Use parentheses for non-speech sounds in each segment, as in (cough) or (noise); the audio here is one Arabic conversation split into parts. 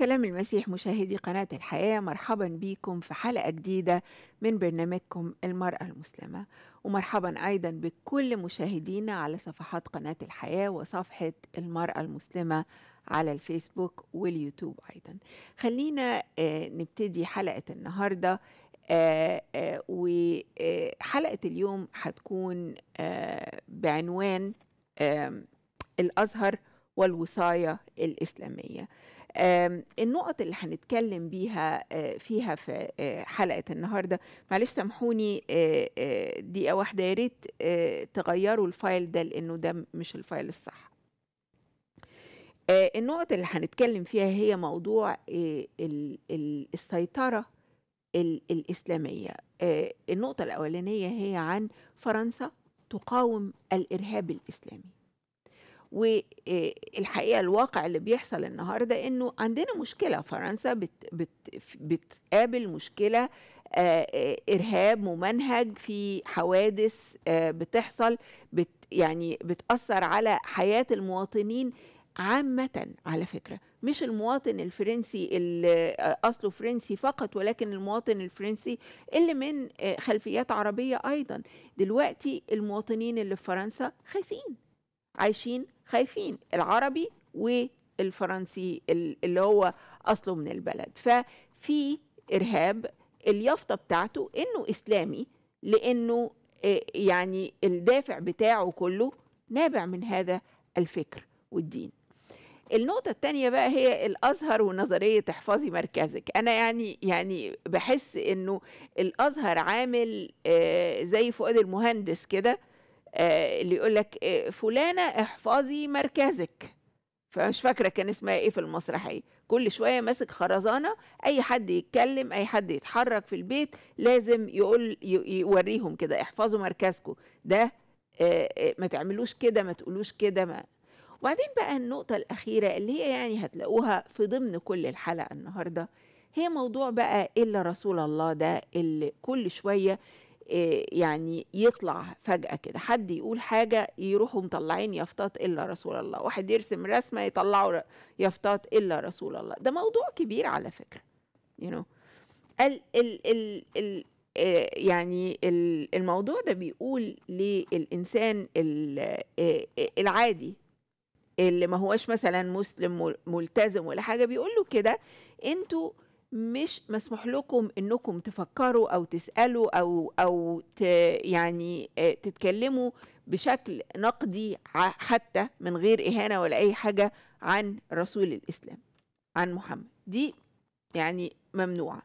سلام المسيح مشاهدي قناة الحياة مرحبا بكم في حلقة جديدة من برنامجكم المرأة المسلمة ومرحبا أيضا بكل مشاهدينا على صفحات قناة الحياة وصفحة المرأة المسلمة على الفيسبوك واليوتيوب أيضا خلينا آه، نبتدي حلقة النهاردة آه، آه، وحلقة اليوم هتكون بعنوان الأزهر والوصاية الإسلامية النقط اللي هنتكلم بيها آه، فيها في آه، حلقه النهارده معلش سامحوني آه، دقيقه واحده يا ريت تغيروا الفايل ده لانه ده مش الفايل الصح النقط اللي هنتكلم فيها هي موضوع السيطره الاسلاميه النقطه الاولانيه هي عن فرنسا تقاوم الارهاب الاسلامي والحقيقه الواقع اللي بيحصل النهارده انه عندنا مشكله فرنسا بت بت بتقابل مشكله آه، آه، ارهاب ممنهج في حوادث آه، بتحصل بت يعني بتاثر على حياه المواطنين عامة على فكرة مش المواطن الفرنسي اللي أصله فرنسي فقط ولكن المواطن الفرنسي اللي من خلفيات عربية أيضا دلوقتي المواطنين اللي في فرنسا خايفين عايشين خايفين العربي والفرنسي اللي هو اصله من البلد ففي ارهاب اليافطه بتاعته انه اسلامي لانه آه، يعني الدافع بتاعه كله نابع من هذا الفكر والدين النقطة الثانية بقى هي الأزهر ونظرية احفظي مركزك أنا يعني يعني بحس إنه الأزهر عامل آه، زي فؤاد المهندس كده آه، اللي يقول لك آه، فلانه احفظي مركزك فمش فاكره كان اسمها ايه في المسرحيه كل شويه ماسك خرزانه اي حد يتكلم اي حد يتحرك في البيت لازم يقول يوريهم كده احفظوا مركزكم ده آه، ما تعملوش كده ما تقولوش كده ما وبعدين بقى النقطه الاخيره اللي هي يعني هتلاقوها في ضمن كل الحلقه النهارده هي موضوع بقى الا رسول الله ده اللي كل شويه آه، يعني يطلع فجأة كده حد يقول حاجة يروحوا مطلعين يفطاط إلا رسول الله واحد يرسم رسمة يطلعوا يفطاط إلا رسول الله ده موضوع كبير على فكرة you know. ال ال ال ال آه، يعني الموضوع ده بيقول للإنسان آه، العادي اللي ما هوش مثلا مسلم ملتزم ولا حاجة بيقول له كده انتوا مش مسموح لكم انكم تفكروا او تسالوا او او ت يعني آه، تتكلموا بشكل نقدي حتى من غير اهانه ولا اي حاجه عن رسول الاسلام عن محمد دي يعني ممنوعه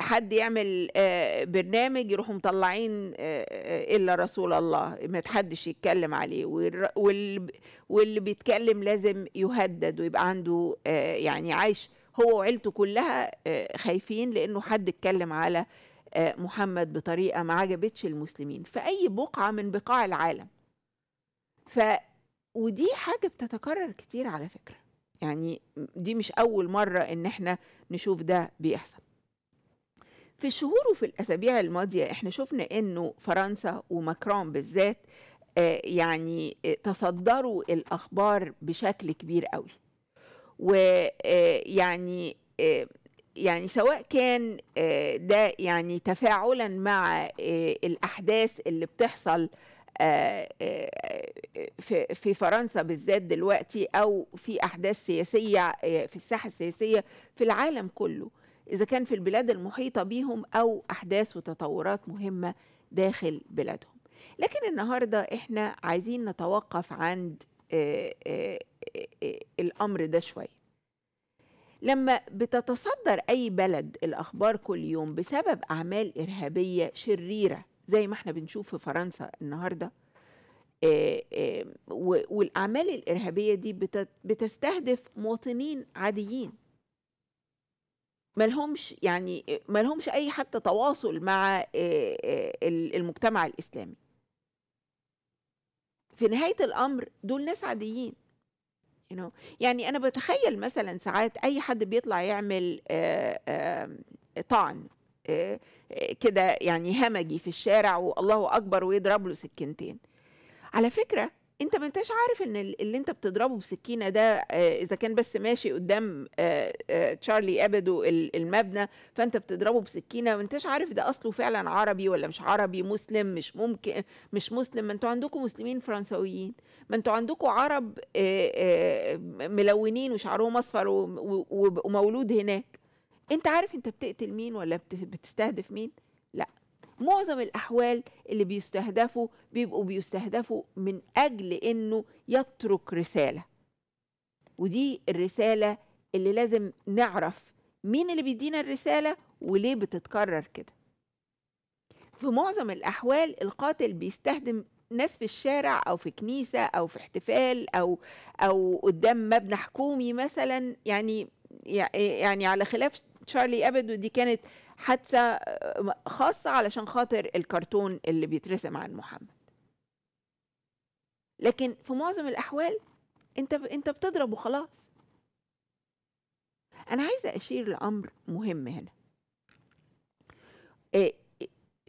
حد يعمل آه، برنامج يروحوا مطلعين آه، الا رسول الله ما حدش يتكلم عليه واللي بيتكلم لازم يهدد ويبقى عنده يعني عايش هو وعيلته كلها آه، خايفين لانه حد اتكلم على آه، محمد بطريقه ما عجبتش المسلمين في اي بقعه من بقاع العالم ف ودي حاجه بتتكرر كتير على فكره يعني دي مش اول مره ان احنا نشوف ده بيحصل في الشهور وفي الاسابيع الماضيه احنا شفنا انه فرنسا وماكرون بالذات آه، يعني تصدروا الاخبار بشكل كبير قوي ويعني آه، آه، يعني سواء كان آه، ده يعني تفاعلا مع الأحداث اللي بتحصل في فرنسا بالذات دلوقتي أو في أحداث سياسية في الساحة السياسية في العالم كله إذا كان في البلاد المحيطة بيهم أو أحداث وتطورات مهمة داخل بلادهم لكن النهاردة إحنا عايزين نتوقف عند الامر ده شويه لما بتتصدر اي بلد الاخبار كل يوم بسبب اعمال ارهابيه شريره زي ما احنا بنشوف في فرنسا النهارده آه، آه، والاعمال الارهابيه دي بتستهدف مواطنين عاديين ملهمش يعني ملهمش اي حتى تواصل مع آه، المجتمع الاسلامي في نهايه الامر دول ناس عاديين you know. يعني انا بتخيل مثلا ساعات اي حد بيطلع يعمل آه، طعن آه، آه، كده يعني همجي في الشارع والله اكبر ويضرب له سكينتين على فكره انت ما انتش عارف ان اللي انت بتضربه بسكينه ده اذا كان بس ماشي قدام تشارلي ابدو المبنى فانت بتضربه بسكينه ما انتش عارف ده اصله فعلا عربي ولا مش عربي مسلم مش ممكن مش مسلم ما انتوا عندكم مسلمين فرنسويين ما انتوا عندكم عرب آه، آه، ملونين وشعرهم اصفر ومولود هناك انت عارف انت بتقتل مين ولا بتستهدف مين لا معظم الاحوال اللي بيستهدفوا بيبقوا بيستهدفوا من اجل انه يترك رساله ودي الرساله اللي لازم نعرف مين اللي بيدينا الرساله وليه بتتكرر كده في معظم الاحوال القاتل بيستخدم ناس في الشارع او في كنيسه او في احتفال او او قدام مبنى حكومي مثلا يعني يعني على خلاف تشارلي ابد ودي كانت حادثه آه، خاصه علشان خاطر الكرتون اللي بيترسم عن محمد لكن في معظم الاحوال انت انت بتضرب وخلاص انا عايزه اشير لامر مهم هنا آه،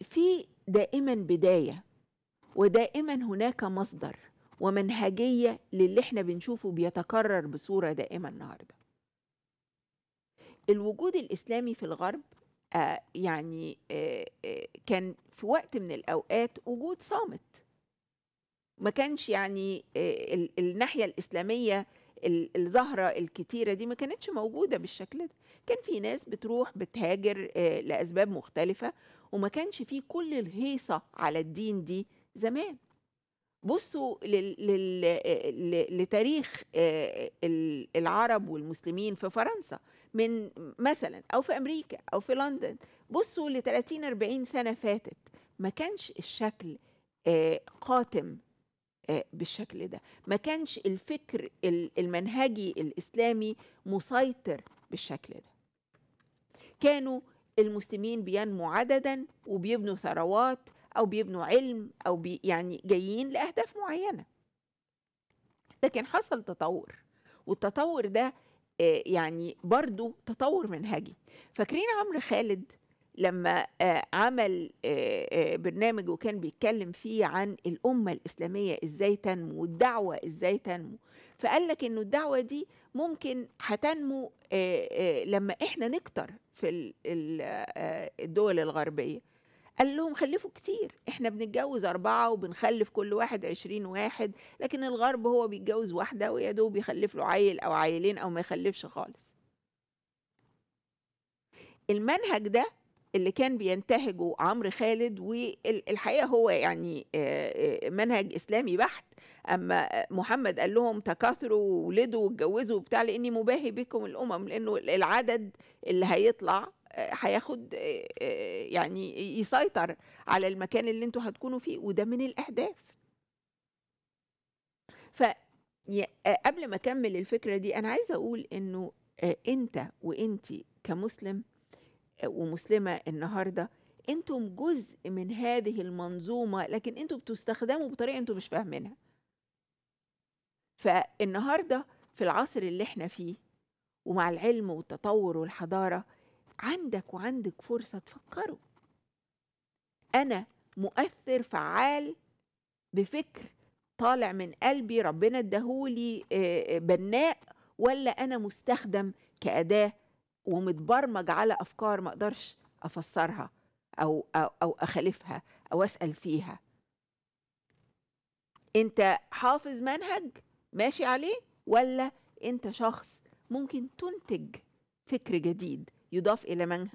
في دائما بدايه ودائما هناك مصدر ومنهجيه للي احنا بنشوفه بيتكرر بصوره دائمه النهارده الوجود الاسلامي في الغرب آه يعني آه آه كان في وقت من الاوقات وجود صامت ما كانش يعني آه، الناحيه الاسلاميه الزهره الكتيره دي ما كانتش موجوده بالشكل ده كان في ناس بتروح بتهاجر آه، لاسباب مختلفه وما كانش في كل الهيصه على الدين دي زمان بصوا لل... لل... لتاريخ آه، العرب والمسلمين في فرنسا من مثلا او في امريكا او في لندن بصوا ل 30 40 سنه فاتت ما كانش الشكل آه، قاتم آه، بالشكل ده ما كانش الفكر المنهجي الاسلامي مسيطر بالشكل ده كانوا المسلمين بينمو عددا وبيبنوا ثروات او بيبنوا علم او بي يعني جايين لاهداف معينه لكن حصل تطور والتطور ده آه، يعني برضو تطور منهجي فاكرين عمرو خالد لما آه، عمل آه، برنامج وكان بيتكلم فيه عن الأمة الإسلامية إزاي تنمو والدعوة إزاي تنمو فقال لك إنه الدعوة دي ممكن هتنمو لما إحنا نكتر في الدول الغربية قال لهم خلفوا كتير احنا بنتجوز أربعة وبنخلف كل واحد عشرين واحد لكن الغرب هو بيتجوز واحدة ويا دوب يخلف له عيل أو عيلين أو ما يخلفش خالص المنهج ده اللي كان بينتهجه عمرو خالد والحقيقه هو يعني آه، آه، منهج اسلامي بحت اما محمد قال لهم تكاثروا وولدوا واتجوزوا وبتاع لاني مباهي بكم الامم لانه العدد اللي هيطلع هياخد آه، آه، يعني يسيطر على المكان اللي انتوا هتكونوا فيه وده من الاهداف ف آه، قبل ما اكمل الفكره دي انا عايزه اقول انه انت وانت كمسلم ومسلمه النهارده انتم جزء من هذه المنظومه لكن انتم بتستخدموا بطريقه انتم مش فاهمينها فالنهارده في العصر اللي احنا فيه ومع العلم والتطور والحضاره عندك وعندك فرصه تفكره انا مؤثر فعال بفكر طالع من قلبي ربنا اداهولي آه، آه، بناء ولا انا مستخدم كاداه ومتبرمج على افكار ما اقدرش افسرها او او, أو اخالفها او اسال فيها انت حافظ منهج ماشي عليه ولا انت شخص ممكن تنتج فكر جديد يضاف الى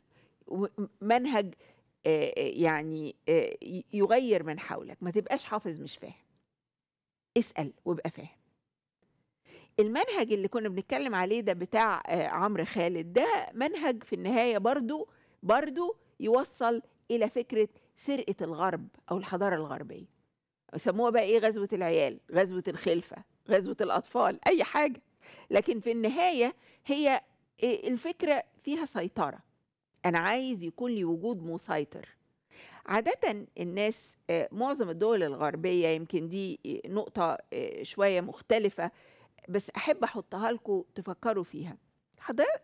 منهج يعني يغير من حولك ما تبقاش حافظ مش فاهم اسال وابقى فاهم المنهج اللي كنا بنتكلم عليه ده بتاع عمرو خالد ده منهج في النهايه برضو برضو يوصل الى فكره سرقه الغرب او الحضاره الغربيه سموها بقى ايه غزوه العيال غزوه الخلفه غزوه الاطفال اي حاجه لكن في النهايه هي إيه، الفكرة فيها سيطرة أنا عايز يكون لي وجود مسيطر عادة الناس آه، معظم الدول الغربية يمكن دي آه، نقطة آه، شوية مختلفة بس أحب أحطها لكم تفكروا فيها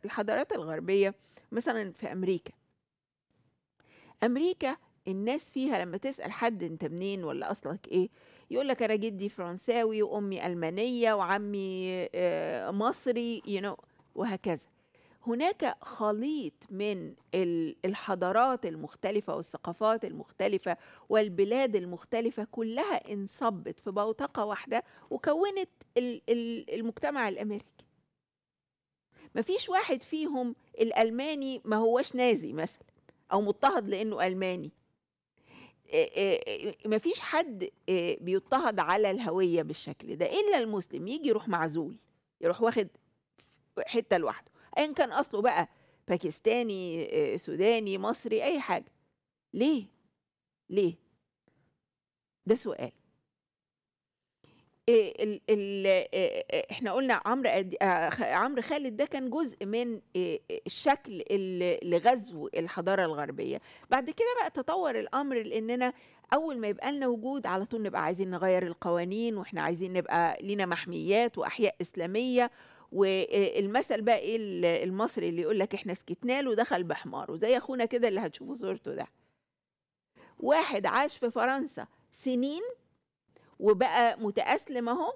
الحضارات الغربية مثلا في أمريكا أمريكا الناس فيها لما تسأل حد أنت منين ولا أصلك إيه يقول لك أنا جدي فرنساوي وأمي ألمانية وعمي مصري you know وهكذا هناك خليط من الحضارات المختلفة والثقافات المختلفة والبلاد المختلفة كلها انصبت في بوتقة واحدة وكونت المجتمع الأمريكي مفيش واحد فيهم الألماني ما هوش نازي مثلا أو مضطهد لأنه ألماني مفيش حد بيضطهد على الهوية بالشكل ده إلا المسلم يجي يروح معزول يروح واخد حتة لوحده ايا كان اصله بقى باكستاني آه، سوداني مصري اي حاجه ليه ليه ده سؤال إيه الـ الـ إيه آه، احنا قلنا عمرو آه، عمرو خالد ده كان جزء من إيه الشكل لغزو الحضاره الغربيه بعد كده بقى تطور الامر لاننا اول ما يبقى لنا وجود على طول نبقى عايزين نغير القوانين واحنا عايزين نبقى لينا محميات واحياء اسلاميه والمثل بقى ايه المصري اللي يقول لك احنا سكتنا له دخل بحماره زي اخونا كده اللي هتشوفوا صورته ده واحد عاش في فرنسا سنين وبقى متأسلم اهو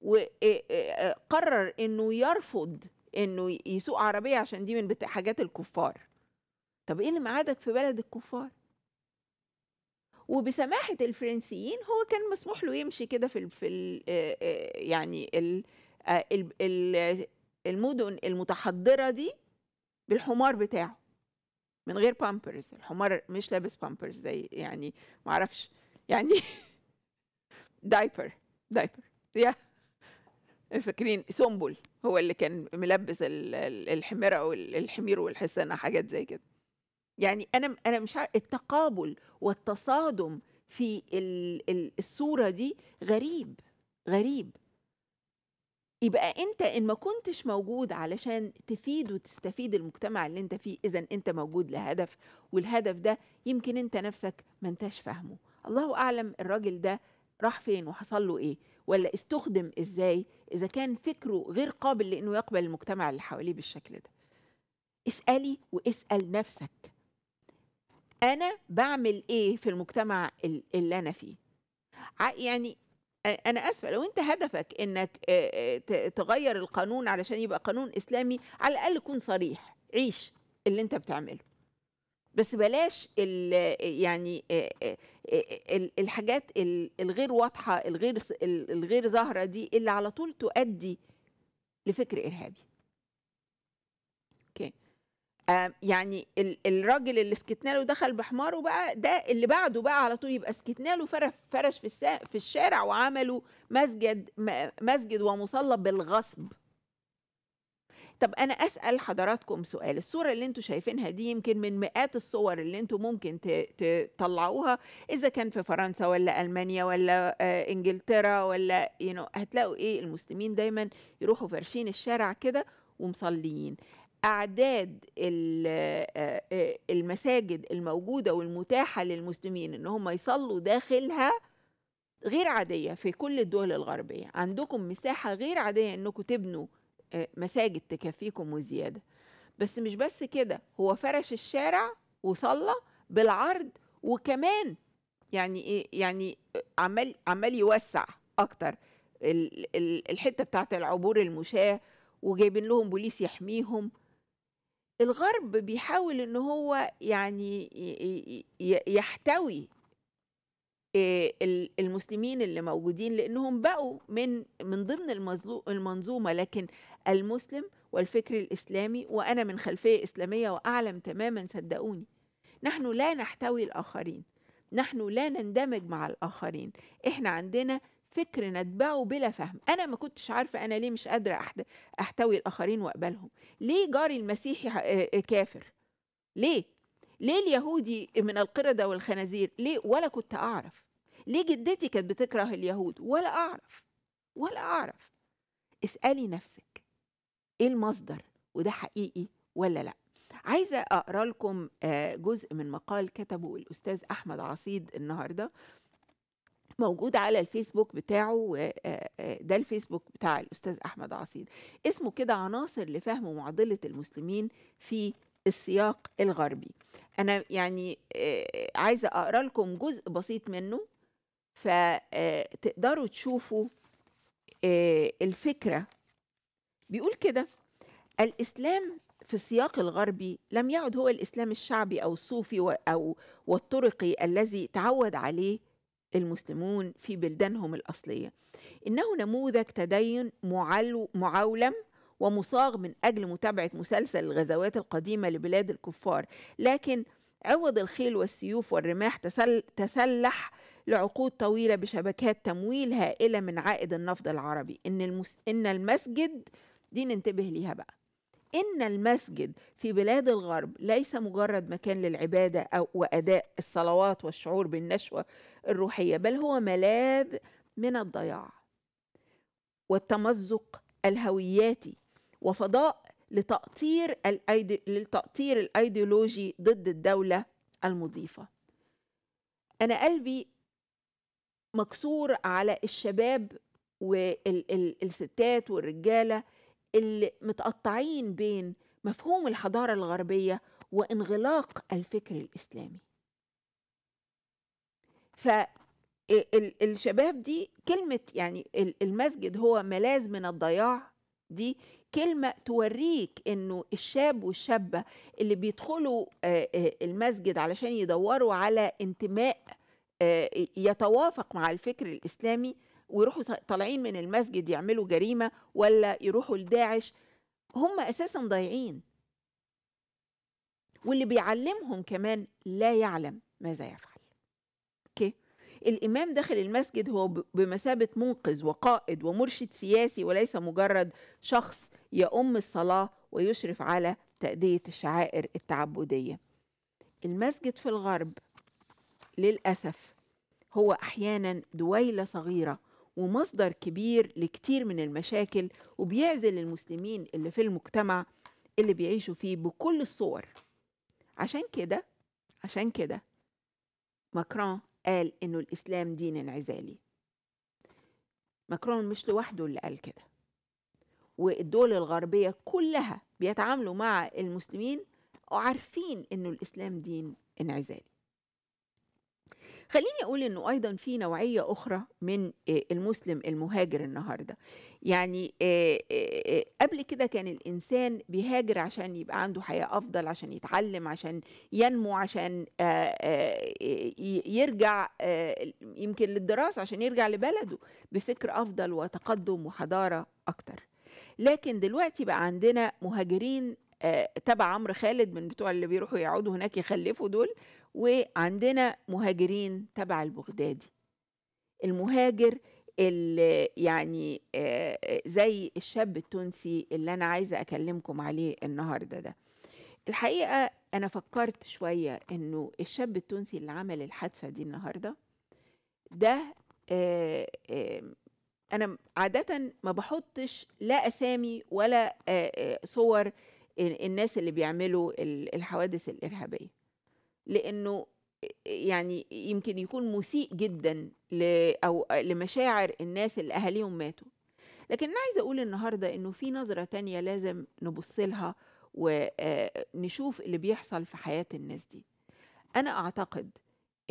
وقرر انه يرفض انه يسوق عربيه عشان دي من حاجات الكفار طب ايه اللي معادك في بلد الكفار وبسماحه الفرنسيين هو كان مسموح له يمشي كده في الـ في الـ يعني ال آه، المدن المتحضره دي بالحمار بتاعه من غير بامبرز الحمار مش لابس بامبرز زي يعني معرفش يعني دايبر (laughs) دايبر يا (laughs) فاكرين سنبل هو اللي كان ملبس الحميره والحمير والحصانه حاجات زي كده يعني انا انا مش عارف التقابل والتصادم في الصوره دي غريب غريب يبقى انت ان ما كنتش موجود علشان تفيد وتستفيد المجتمع اللي انت فيه اذا انت موجود لهدف والهدف ده يمكن انت نفسك ما انتش فاهمه الله اعلم الراجل ده راح فين وحصل له ايه ولا استخدم ازاي اذا كان فكره غير قابل لانه يقبل المجتمع اللي حواليه بالشكل ده اسالي واسال نفسك انا بعمل ايه في المجتمع اللي انا فيه يعني انا اسفه لو انت هدفك انك تغير القانون علشان يبقى قانون اسلامي على الاقل كن صريح عيش اللي انت بتعمله بس بلاش الـ يعني الحاجات الغير واضحه الغير الغير ظاهره دي اللي على طول تؤدي لفكر ارهابي آه، يعني الراجل اللي سكتنا له دخل بحماره بقى ده اللي بعده بقى على طول يبقى سكتنا له فرش فرش في في الشارع وعملوا مسجد مسجد ومصلى بالغصب طب انا اسال حضراتكم سؤال الصوره اللي انتم شايفينها دي يمكن من مئات الصور اللي انتم ممكن تطلعوها اذا كان في فرنسا ولا المانيا ولا آه، انجلترا ولا يو هتلاقوا ايه المسلمين دايما يروحوا فارشين الشارع كده ومصليين اعداد آه، آه، المساجد الموجوده والمتاحه للمسلمين ان هم يصلوا داخلها غير عاديه في كل الدول الغربيه عندكم مساحه غير عاديه انكم تبنوا آه، مساجد تكفيكم وزياده بس مش بس كده هو فرش الشارع وصلى بالعرض وكمان يعني ايه يعني عمال عمال يوسع اكتر الحته بتاعت العبور المشاه وجايبين لهم بوليس يحميهم الغرب بيحاول ان هو يعني يحتوي آه، المسلمين اللي موجودين لانهم بقوا من من ضمن المنظومه لكن المسلم والفكر الاسلامي وانا من خلفيه اسلاميه واعلم تماما صدقوني نحن لا نحتوي الاخرين نحن لا نندمج مع الاخرين احنا عندنا فكر نتبعه بلا فهم انا ما كنتش عارفه انا ليه مش قادره احتوي الاخرين واقبلهم ليه جاري المسيحي آه، آه، كافر ليه ليه اليهودي من القردة والخنازير ليه ولا كنت أعرف ليه جدتي كانت بتكره اليهود ولا أعرف ولا أعرف اسألي نفسك إيه المصدر وده حقيقي ولا لأ عايزة أقرأ لكم آه، جزء من مقال كتبه الأستاذ أحمد عصيد النهاردة موجود على الفيسبوك بتاعه ده الفيسبوك بتاع الأستاذ أحمد عصيد اسمه كده عناصر لفهم معضلة المسلمين في السياق الغربي أنا يعني عايزة أقرأ لكم جزء بسيط منه فتقدروا تشوفوا الفكرة بيقول كده الإسلام في السياق الغربي لم يعد هو الإسلام الشعبي أو الصوفي أو والطرقي الذي تعود عليه المسلمون في بلدانهم الأصلية إنه نموذج تدين معولم ومصاغ من أجل متابعة مسلسل الغزوات القديمة لبلاد الكفار لكن عوض الخيل والسيوف والرماح تسل تسلح لعقود طويلة بشبكات تمويل هائلة من عائد النفط العربي إن, المس... إن المسجد دي ننتبه ليها بقى إن المسجد في بلاد الغرب ليس مجرد مكان للعبادة أو وأداء الصلوات والشعور بالنشوة الروحية بل هو ملاذ من الضياع والتمزق الهوياتي وفضاء لتأطير الأيدي... للتأطير الأيديولوجي ضد الدولة المضيفة أنا قلبي مكسور على الشباب والستات والرجالة اللي متقطعين بين مفهوم الحضارة الغربية وانغلاق الفكر الإسلامي فالشباب دي كلمة يعني المسجد هو ملاذ من الضياع دي كلمة توريك انه الشاب والشابة اللي بيدخلوا المسجد علشان يدوروا على انتماء يتوافق مع الفكر الإسلامي ويروحوا طالعين من المسجد يعملوا جريمه ولا يروحوا لداعش هم اساسا ضايعين واللي بيعلمهم كمان لا يعلم ماذا يفعل اوكي الامام داخل المسجد هو بمثابه منقذ وقائد ومرشد سياسي وليس مجرد شخص يؤم الصلاه ويشرف على تاديه الشعائر التعبديه المسجد في الغرب للاسف هو احيانا دويله صغيره ومصدر كبير لكتير من المشاكل وبيعزل المسلمين اللي في المجتمع اللي بيعيشوا فيه بكل الصور عشان كده عشان كده ماكرون قال انه الاسلام دين انعزالي ماكرون مش لوحده اللي قال كده والدول الغربيه كلها بيتعاملوا مع المسلمين وعارفين انه الاسلام دين انعزالي خليني أقول أنه أيضا في نوعية أخرى من آه، المسلم المهاجر النهاردة يعني آه، آه، قبل كده كان الإنسان بيهاجر عشان يبقى عنده حياة أفضل عشان يتعلم عشان ينمو عشان يرجع يمكن للدراسة عشان يرجع لبلده بفكر أفضل وتقدم وحضارة أكتر لكن دلوقتي بقى عندنا مهاجرين تبع عمرو خالد من بتوع اللي بيروحوا يقعدوا هناك يخلفوا دول وعندنا مهاجرين تبع البغدادي المهاجر اللي يعني آه، آه، زي الشاب التونسي اللي انا عايزه اكلمكم عليه النهارده ده الحقيقه انا فكرت شويه انه الشاب التونسي اللي عمل الحادثه دي النهارده ده آه، انا عاده ما بحطش لا اسامي ولا صور الناس اللي بيعملوا الحوادث الارهابيه لانه يعني يمكن يكون مسيء جدا ل او لمشاعر الناس اللي اهاليهم ماتوا لكن انا عايزه اقول النهارده انه في نظره تانية لازم نبص لها ونشوف آه، اللي بيحصل في حياه الناس دي انا اعتقد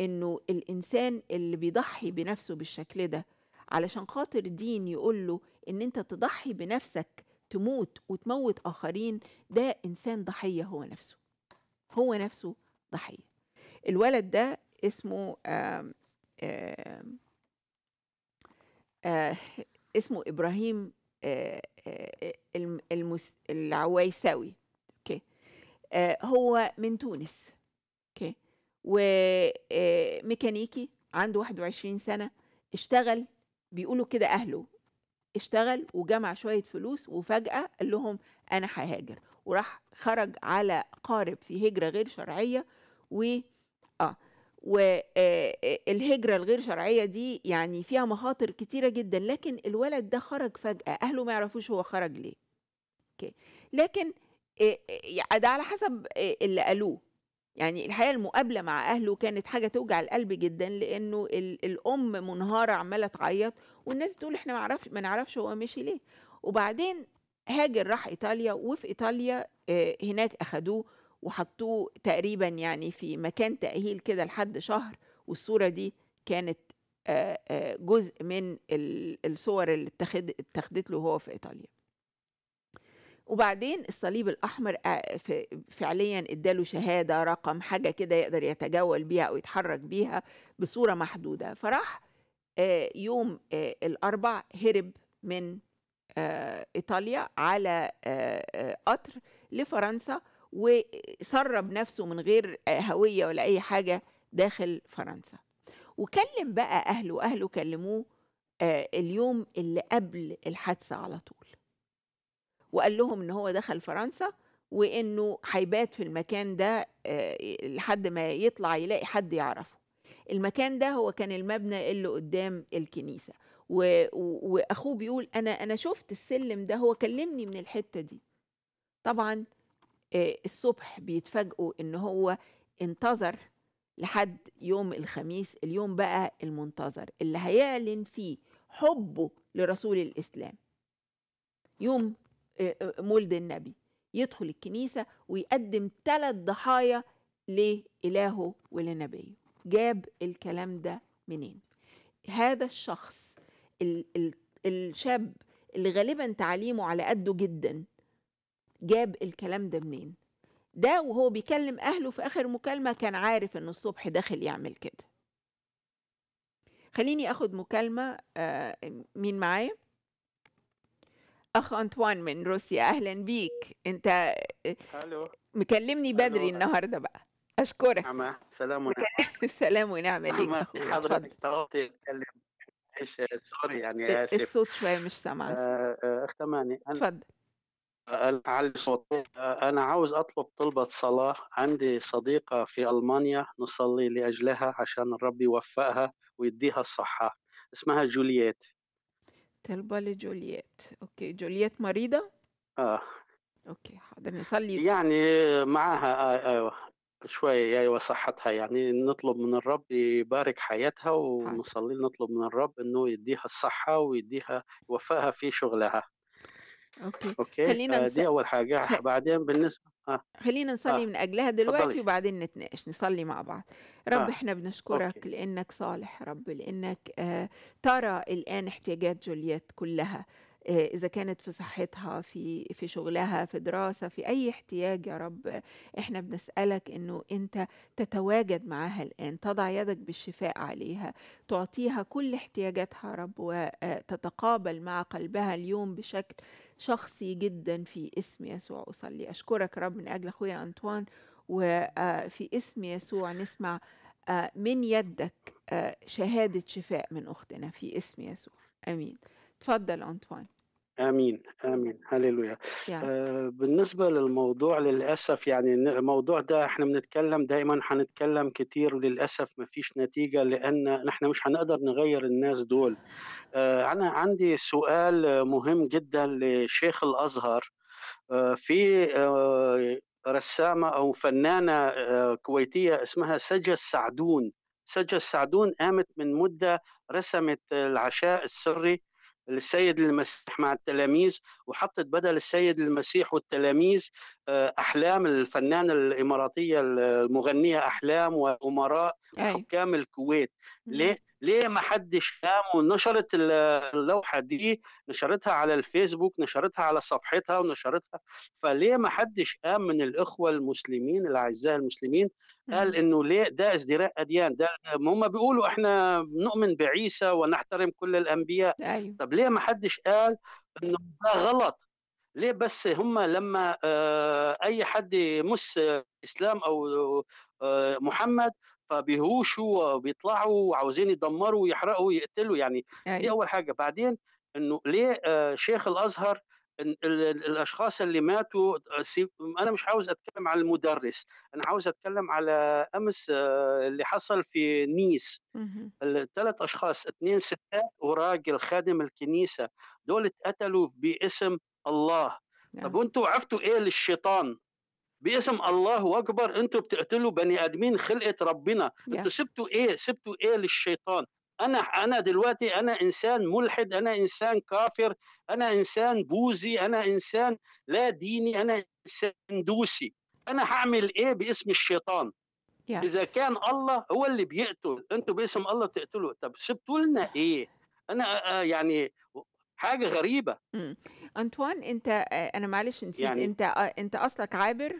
انه الانسان اللي بيضحي بنفسه بالشكل ده علشان خاطر دين يقول له ان انت تضحي بنفسك تموت وتموت اخرين ده انسان ضحيه هو نفسه هو نفسه الضحيه الولد ده اسمه آم آم آم آه، اسمه ابراهيم آه، آه، المس... العويساوي اوكي هو من تونس اوكي وميكانيكي عنده 21 سنه اشتغل بيقولوا كده اهله اشتغل وجمع شويه فلوس وفجاه قال لهم انا ههاجر وراح خرج على قارب في هجره غير شرعيه و اه والهجرة آه، آه، الغير شرعية دي يعني فيها مخاطر كتيرة جدا لكن الولد ده خرج فجأة أهله ما يعرفوش هو خرج ليه أوكي. لكن آه، ده على حسب اللي قالوه يعني الحقيقة المقابلة مع أهله كانت حاجة توجع القلب جدا لأنه الأم منهارة عمالة تعيط والناس بتقول إحنا ما نعرفش هو مشي ليه وبعدين هاجر راح إيطاليا وفي إيطاليا هناك أخدوه وحطوه تقريبا يعني في مكان تأهيل كده لحد شهر والصورة دي كانت جزء من الصور اللي اتخذت له هو في إيطاليا وبعدين الصليب الأحمر فعليا اداله شهادة رقم حاجة كده يقدر يتجول بيها أو يتحرك بيها بصورة محدودة فراح يوم الأربع هرب من إيطاليا على قطر لفرنسا وسرب نفسه من غير هوية ولا أي حاجة داخل فرنسا وكلم بقى أهله أهله كلموه آه، اليوم اللي قبل الحادثة على طول وقال لهم إن هو دخل فرنسا وإنه هيبات في المكان ده آه، لحد ما يطلع يلاقي حد يعرفه المكان ده هو كان المبنى اللي قدام الكنيسة و... واخوه بيقول انا انا شفت السلم ده هو كلمني من الحته دي طبعا آه، الصبح بيتفاجئوا ان هو انتظر لحد يوم الخميس اليوم بقى المنتظر اللي هيعلن فيه حبه لرسول الاسلام يوم آه، آه، مولد النبي يدخل الكنيسه ويقدم ثلاث ضحايا لالهه ولنبيه جاب الكلام ده منين هذا الشخص الشاب اللي غالبا تعليمه على قده جدا جاب الكلام ده منين ده وهو بيكلم أهله في آخر مكالمة كان عارف إن الصبح داخل يعمل كده خليني أخد مكالمة آه مين معايا أخ أنطوان من روسيا أهلا بيك أنت آه، هلو. مكلمني بدري هلو. النهاردة بقى أشكرك نعم، سلام ونعم (laughs) سلام ونعم ليك حضرتك آه، سوري يعني إيه، آسف الصوت شوية مش سامعة آه، أختماني اتفضل انا انا عاوز اطلب طلبه صلاه عندي صديقه في المانيا نصلي لاجلها عشان الرب يوفقها ويديها الصحه اسمها جولييت طلبة لجولييت اوكي جولييت مريضة اه اوكي حاضر نصلي يعني معاها ايوه آه، شوية ايوه صحتها يعني نطلب من الرب يبارك حياتها ونصلي نطلب من الرب انه يديها الصحة ويديها يوفقها في شغلها أوكي أوكي خلينا آه دي أول حاجة خ... بعدين بالنسبة آه. خلينا آه. نصلي آه. من أجلها دلوقتي فضلي. وبعدين نتناقش نصلي مع بعض رب آه. إحنا بنشكرك أوكي. لأنك صالح رب لأنك آه ترى الآن احتياجات جولييت كلها آه، إذا كانت في صحتها في في شغلها في دراسة في أي احتياج يا رب إحنا بنسألك إنه أنت تتواجد معاها الآن تضع يدك بالشفاء عليها تعطيها كل احتياجاتها يا رب وتتقابل آه، مع قلبها اليوم بشكل شخصي جدا في اسم يسوع أصلي أشكرك رب من أجل أخويا أنطوان وفي آه، اسم يسوع نسمع آه، من يدك آه، شهادة شفاء من أختنا في اسم يسوع أمين تفضل أنطوان امين امين هللويا يعني. آه بالنسبه للموضوع للاسف يعني الموضوع ده احنا بنتكلم دايما هنتكلم كتير وللاسف مفيش نتيجه لان احنا مش هنقدر نغير الناس دول آه، أنا عندي سؤال مهم جدا لشيخ الأزهر آه، في آه، رسامة أو فنانة كويتية اسمها سجى السعدون سجى السعدون قامت من مدة رسمت العشاء السري للسيد المسيح مع التلاميذ وحطت بدل السيد المسيح والتلاميذ آه، احلام الفنانه الاماراتيه المغنيه احلام وامراء أيوة. حكام الكويت ليه ليه ما حدش قام ونشرت اللوحه دي نشرتها على الفيسبوك نشرتها على صفحتها ونشرتها فليه ما حدش قام من الاخوه المسلمين الاعزاء المسلمين قال انه ليه ده ازدراء اديان ده هم بيقولوا احنا بنؤمن بعيسى ونحترم كل الانبياء أيوه. طب ليه ما حدش قال انه ده غلط ليه بس هم لما آه، اي حد مس اسلام او آه، محمد فبيهوشوا وبيطلعوا وعاوزين يدمروا ويحرقوا ويقتلوا يعني أيوة. دي اول حاجه بعدين انه ليه آه، شيخ الازهر الاشخاص اللي ماتوا انا مش عاوز اتكلم على المدرس انا عاوز اتكلم على امس اللي حصل في نيس الثلاث اشخاص اثنين ستات وراجل خادم الكنيسه دول اتقتلوا باسم الله طب نعم. وانتوا عرفتوا ايه للشيطان باسم الله اكبر انتوا بتقتلوا بني ادمين خلقه ربنا انتوا سبتوا ايه سبتوا ايه للشيطان انا انا دلوقتي انا انسان ملحد انا انسان كافر انا انسان بوذي انا انسان لا ديني انا انسان دوسي انا هعمل ايه باسم الشيطان yeah. اذا كان الله هو اللي بيقتل انتوا باسم الله بتقتلوا طب سبتوا لنا ايه انا آه، يعني حاجه غريبه mm. أنطوان أنت آه، أنا معلش نسيت يعني أنت آه، أنت أصلك عابر؟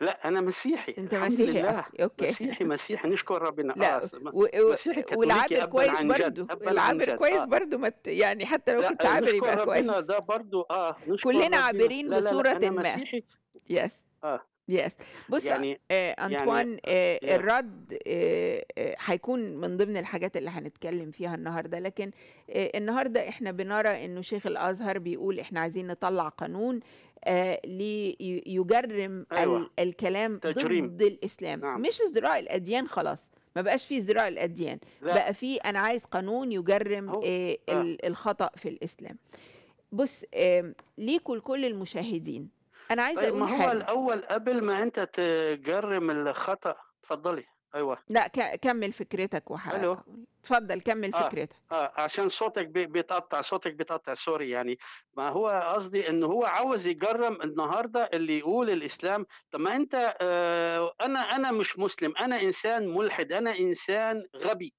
لا انا مسيحي انت مسيحي لله. اوكي مسيحي مسيحي نشكر ربنا لا آه. و... و... والعابر كويس برضه العابر كويس آه. برضه مت... يعني حتى لو كنت عابر يبقى كويس ربنا ده برضه اه نشكر كلنا ربنا. عابرين لا لا بصوره لا أنا ما مسيحي. يس اه يس بص يعني آه يعني انطوان يعني آه آه الرد آه آه هيكون من ضمن الحاجات اللي هنتكلم فيها النهارده لكن آه النهارده احنا بنرى انه شيخ الازهر بيقول احنا عايزين نطلع قانون آه ليجرم أيوة. الكلام تجريم. ضد الاسلام نعم. مش ازدراء الاديان خلاص ما بقاش في ازدراء الاديان لا. بقى في انا عايز قانون يجرم آه, آه الخطا في الاسلام بص آه ليكوا لكل المشاهدين انا عايز طيب اقول ما هو حاجة. الاول قبل ما انت تجرم الخطا اتفضلي ايوه لا ك... كمل فكرتك وحق الو اتفضل كمل آه. فكرتك اه عشان صوتك بي... بيتقطع صوتك بيتقطع سوري يعني ما هو قصدي ان هو عاوز يجرم النهارده اللي يقول الاسلام طب ما انت آه انا انا مش مسلم انا انسان ملحد انا انسان غبي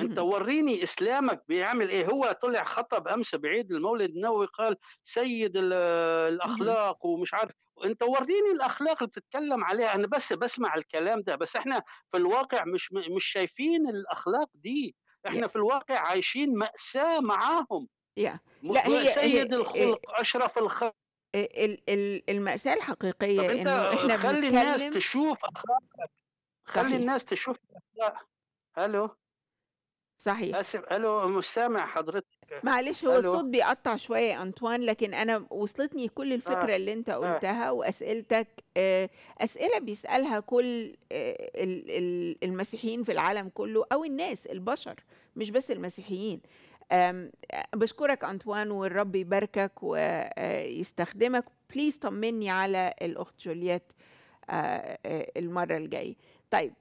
انت وريني اسلامك بيعمل ايه هو طلع خطب امس بعيد المولد النووي قال سيد الاخلاق ومش عارف انت وريني الاخلاق اللي بتتكلم عليها انا بس بسمع الكلام ده بس احنا في الواقع مش مش شايفين الاخلاق دي احنا في الواقع عايشين ماساه معاهم يا لا هي سيد الخلق إيه، اشرف الخلق إيه، المأساة الحقيقية طب انت انه احنا خلي الناس تشوف اخلاقك خلي الناس تشوف اخلاقك الو صحيح. آسف ألو مستمع حضرتك معلش هو ألو الصوت بيقطع شوية يا أنطوان لكن أنا وصلتني كل آه الفكرة اللي أنت آه قلتها وأسئلتك آه، أسئلة بيسألها كل آه، المسيحيين في العالم كله أو الناس البشر مش بس المسيحيين بشكرك أنطوان والرب يباركك ويستخدمك بليز طمني على الأخت جوليت آه، المرة الجاية طيب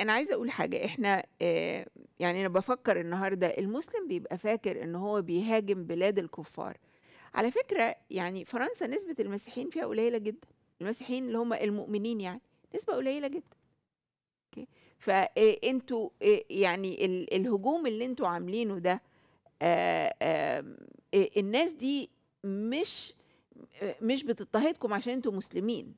أنا عايزة أقول حاجة إحنا يعني انا بفكر النهارده المسلم بيبقى فاكر ان هو بيهاجم بلاد الكفار على فكره يعني فرنسا نسبه المسيحيين فيها قليله جدا المسيحيين اللي هم المؤمنين يعني نسبه قليله جدا اوكي فانتوا آه، آه، يعني الهجوم اللي انتوا عاملينه ده آه، الناس دي مش مش بتضطهدكم عشان انتوا مسلمين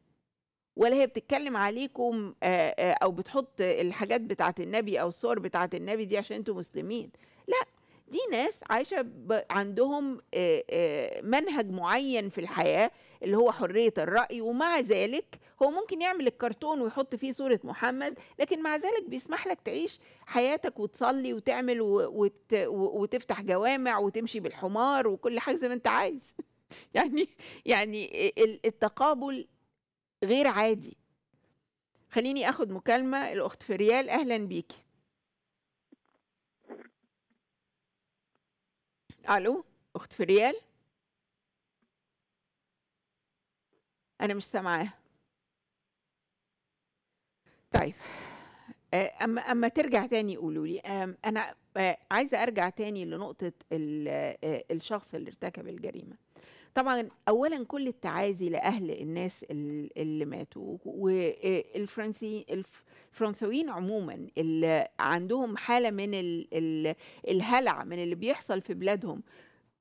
ولا هي بتتكلم عليكم آه، آه، او بتحط الحاجات بتاعه النبي او الصور بتاعه النبي دي عشان انتم مسلمين لا دي ناس عايشه عندهم آه، منهج معين في الحياه اللي هو حريه الراي ومع ذلك هو ممكن يعمل الكرتون ويحط فيه صوره محمد لكن مع ذلك بيسمح لك تعيش حياتك وتصلي وتعمل وت... وتفتح جوامع وتمشي بالحمار وكل حاجه زي ما انت عايز (laughs) يعني يعني التقابل غير عادي خليني اخد مكالمه الاخت فريال اهلا بيكي الو اخت فريال انا مش سامعاها طيب آه، اما اما ترجع تاني قولوا لي انا آه، عايزه ارجع تاني لنقطه آه، الشخص اللي ارتكب الجريمه طبعا اولا كل التعازي لاهل الناس اللي ماتوا والفرنسيين آه، عموما اللي عندهم حاله من الهلع من اللي بيحصل في بلادهم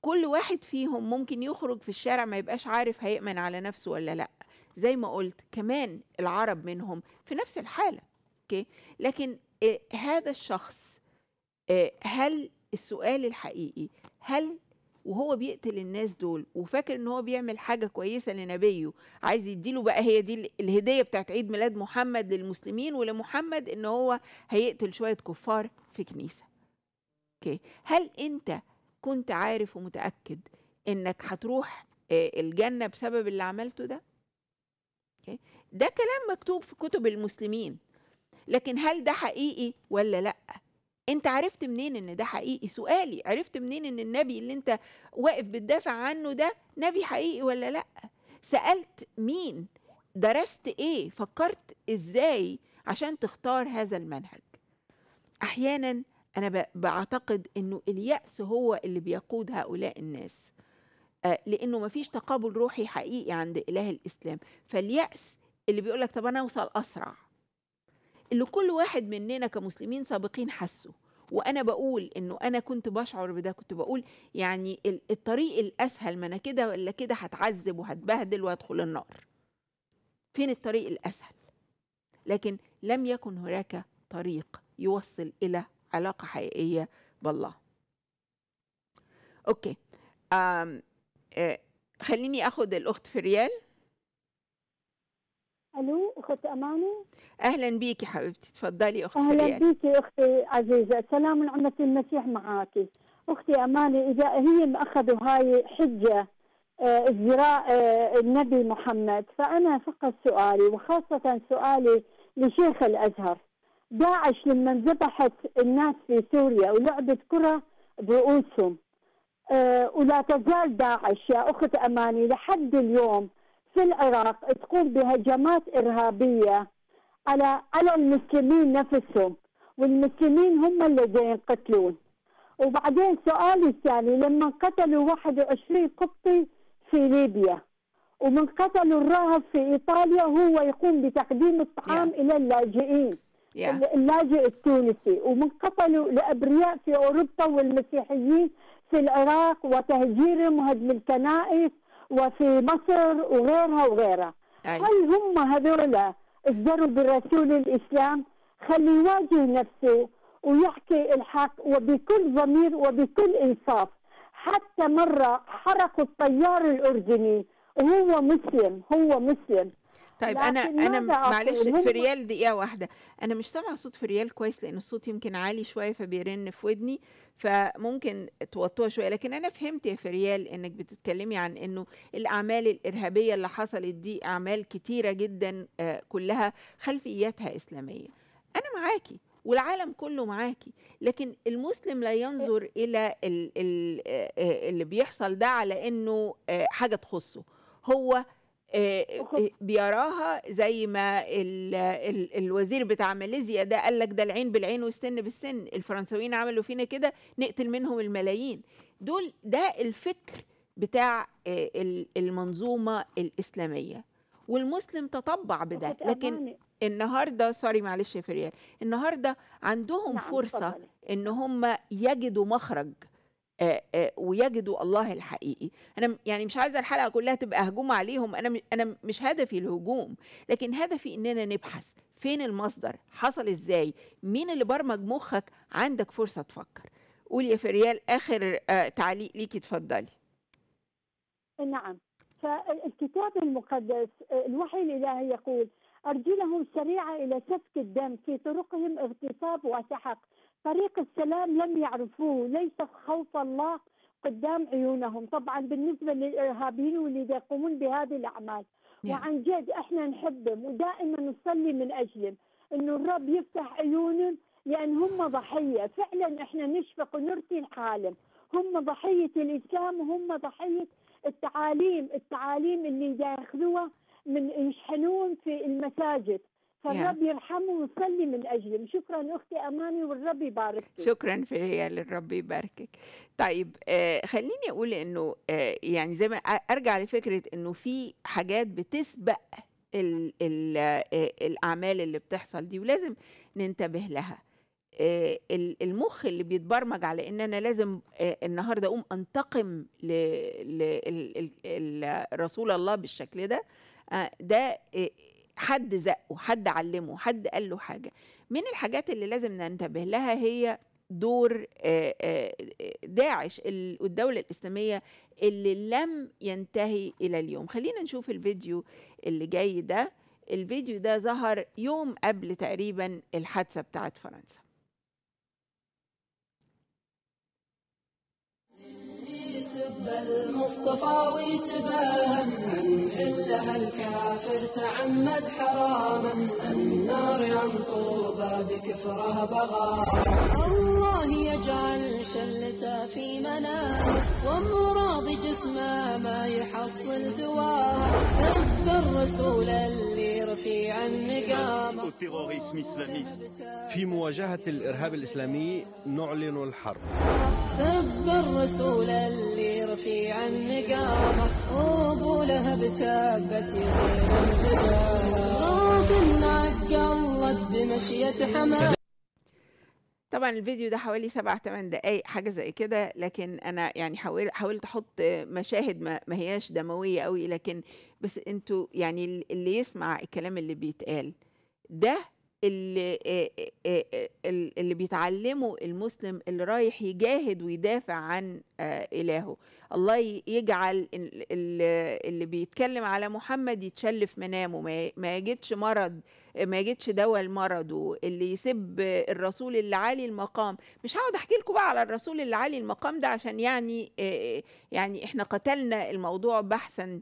كل واحد فيهم ممكن يخرج في الشارع ما يبقاش عارف هيأمن على نفسه ولا لا زي ما قلت كمان العرب منهم في نفس الحاله اوكي لكن آه، هذا الشخص آه، هل السؤال الحقيقي هل وهو بيقتل الناس دول وفاكر ان هو بيعمل حاجه كويسه لنبيه عايز يديله بقى هي دي الهديه بتاعت عيد ميلاد محمد للمسلمين ولمحمد ان هو هيقتل شويه كفار في كنيسه اوكي هل انت كنت عارف ومتاكد انك هتروح آه، الجنه بسبب اللي عملته ده اوكي ده كلام مكتوب في كتب المسلمين لكن هل ده حقيقي ولا لا انت عرفت منين ان ده حقيقي سؤالي عرفت منين ان النبي اللي انت واقف بتدافع عنه ده نبي حقيقي ولا لا سالت مين درست ايه فكرت ازاي عشان تختار هذا المنهج احيانا انا بعتقد انه الياس هو اللي بيقود هؤلاء الناس آه، لانه مفيش تقابل روحي حقيقي عند اله الاسلام فالياس اللي بيقولك طب انا اوصل اسرع اللي كل واحد مننا كمسلمين سابقين حسه وانا بقول انه انا كنت بشعر بده كنت بقول يعني الطريق الاسهل ما انا كده ولا كده هتعذب وهتبهدل وهدخل النار فين الطريق الاسهل لكن لم يكن هناك طريق يوصل الى علاقه حقيقيه بالله اوكي آم آه خليني اخد الاخت فريال الو اخت اماني اهلا بيكي حبيبتي تفضلي اختي اهلا يعني. بيكي اختي عزيزه سلام عمة المسيح معاكي اختي اماني اذا هي اخذوا هاي حجه ازدراء آه، آه، النبي محمد فانا فقط سؤالي وخاصه سؤالي لشيخ الازهر داعش لما ذبحت الناس في سوريا ولعبت كره برؤوسهم أه ولا تزال داعش يا اخت اماني لحد اليوم في العراق تقوم بهجمات إرهابية على على المسلمين نفسهم والمسلمين هم الذين يقتلون وبعدين سؤالي الثاني لما قتلوا 21 قبطي في ليبيا ومن قتلوا الراهب في إيطاليا هو يقوم بتقديم الطعام yeah. إلى اللاجئين yeah. اللاجئ التونسي ومن قتلوا الأبرياء في أوروبا والمسيحيين في العراق وتهجيرهم وهدم الكنائس وفي مصر وغيرها وغيرها أي. هل هم هذول ازدروا برسول الاسلام خلي يواجه نفسه ويحكي الحق وبكل ضمير وبكل انصاف حتى مره حرقوا الطيار الاردني وهو مسلم هو مسلم طيب انا انا معلش فريال دقيقه واحده انا مش سامعه صوت فريال كويس لان الصوت يمكن عالي شويه فبيرن في ودني فممكن توطوها شويه لكن انا فهمت يا فريال انك بتتكلمي عن انه الاعمال الارهابيه اللي حصلت دي اعمال كتيره جدا آه، كلها خلفياتها اسلاميه انا معاكي والعالم كله معاكي لكن المسلم لا ينظر الى آه، آه، اللي بيحصل ده على انه حاجه تخصه هو آه، آه، بيراها زي ما الـ الـ الوزير بتاع ماليزيا ده قال لك ده العين بالعين والسن بالسن الفرنسويين عملوا فينا كده نقتل منهم الملايين دول ده الفكر بتاع آه، المنظومة الإسلامية والمسلم تطبع بده لكن النهارده سوري معلش يا فريال النهارده عندهم نعم، فرصه ان هم يجدوا مخرج آه، آه، ويجدوا الله الحقيقي انا يعني مش عايزه الحلقه كلها تبقى هجوم عليهم انا انا مش هدفي الهجوم لكن هدفي اننا نبحث فين المصدر حصل ازاي مين اللي برمج مخك عندك فرصه تفكر قولي يا فريال اخر آه، تعليق ليكي اتفضلي نعم فالكتاب المقدس الوحي الالهي يقول ارجلهم سريعه الى سفك الدم في طرقهم اغتصاب وسحق طريق السلام لم يعرفوه ليس خوف الله قدام عيونهم طبعا بالنسبة للإرهابيين واللي يقومون بهذه الأعمال وعن جد احنا نحبهم ودائما نصلي من أجلهم انه الرب يفتح عيونهم لأن هم ضحية فعلا احنا نشفق ونرثي الحالم هم ضحية الإسلام وهم ضحية التعاليم التعاليم اللي ياخذوها من يشحنون في المساجد فالرب يرحمه ويصلي من أجله شكرا أختي أماني والرب يباركك شكرا فريال للرب يباركك طيب آه، خليني أقول إنه آه، يعني زي ما أرجع لفكرة إنه في حاجات بتسبق الـ الـ آه، الأعمال اللي بتحصل دي ولازم ننتبه لها المخ اللي بيتبرمج على ان انا لازم النهارده اقوم انتقم لرسول الله بالشكل ده ده حد زقه حد علمه حد قال له حاجة من الحاجات اللي لازم ننتبه لها هي دور داعش والدولة الإسلامية اللي لم ينتهي إلى اليوم خلينا نشوف الفيديو اللي جاي ده الفيديو ده ظهر يوم قبل تقريبا الحادثة بتاعت فرنسا بالمصطفى ويتباهم من علها الكافر تعمد حراما النار عن طوبى بكفره بغى الله يجعل شلته في منام وامراض جسمه ما يحصل دواه سب رسول اللي الإسلاميست في مواجهة الإرهاب الإسلامي نعلن الحرب سب الرسول اللي طبعا الفيديو ده حوالي سبع تمن دقايق حاجة زي كده لكن أنا يعني حاول حاولت أحط مشاهد ما, ما هياش دموية قوي لكن بس أنتوا يعني اللي يسمع الكلام اللي بيتقال ده اللي اللي بيتعلمه المسلم اللي رايح يجاهد ويدافع عن إلهه الله يجعل اللي بيتكلم على محمد يتشلف منامه ما يجدش مرض ما يجدش دواء لمرضه اللي يسب الرسول اللي عالي المقام مش هقعد احكي لكم بقى على الرسول اللي عالي المقام ده عشان يعني يعني احنا قتلنا الموضوع بحثا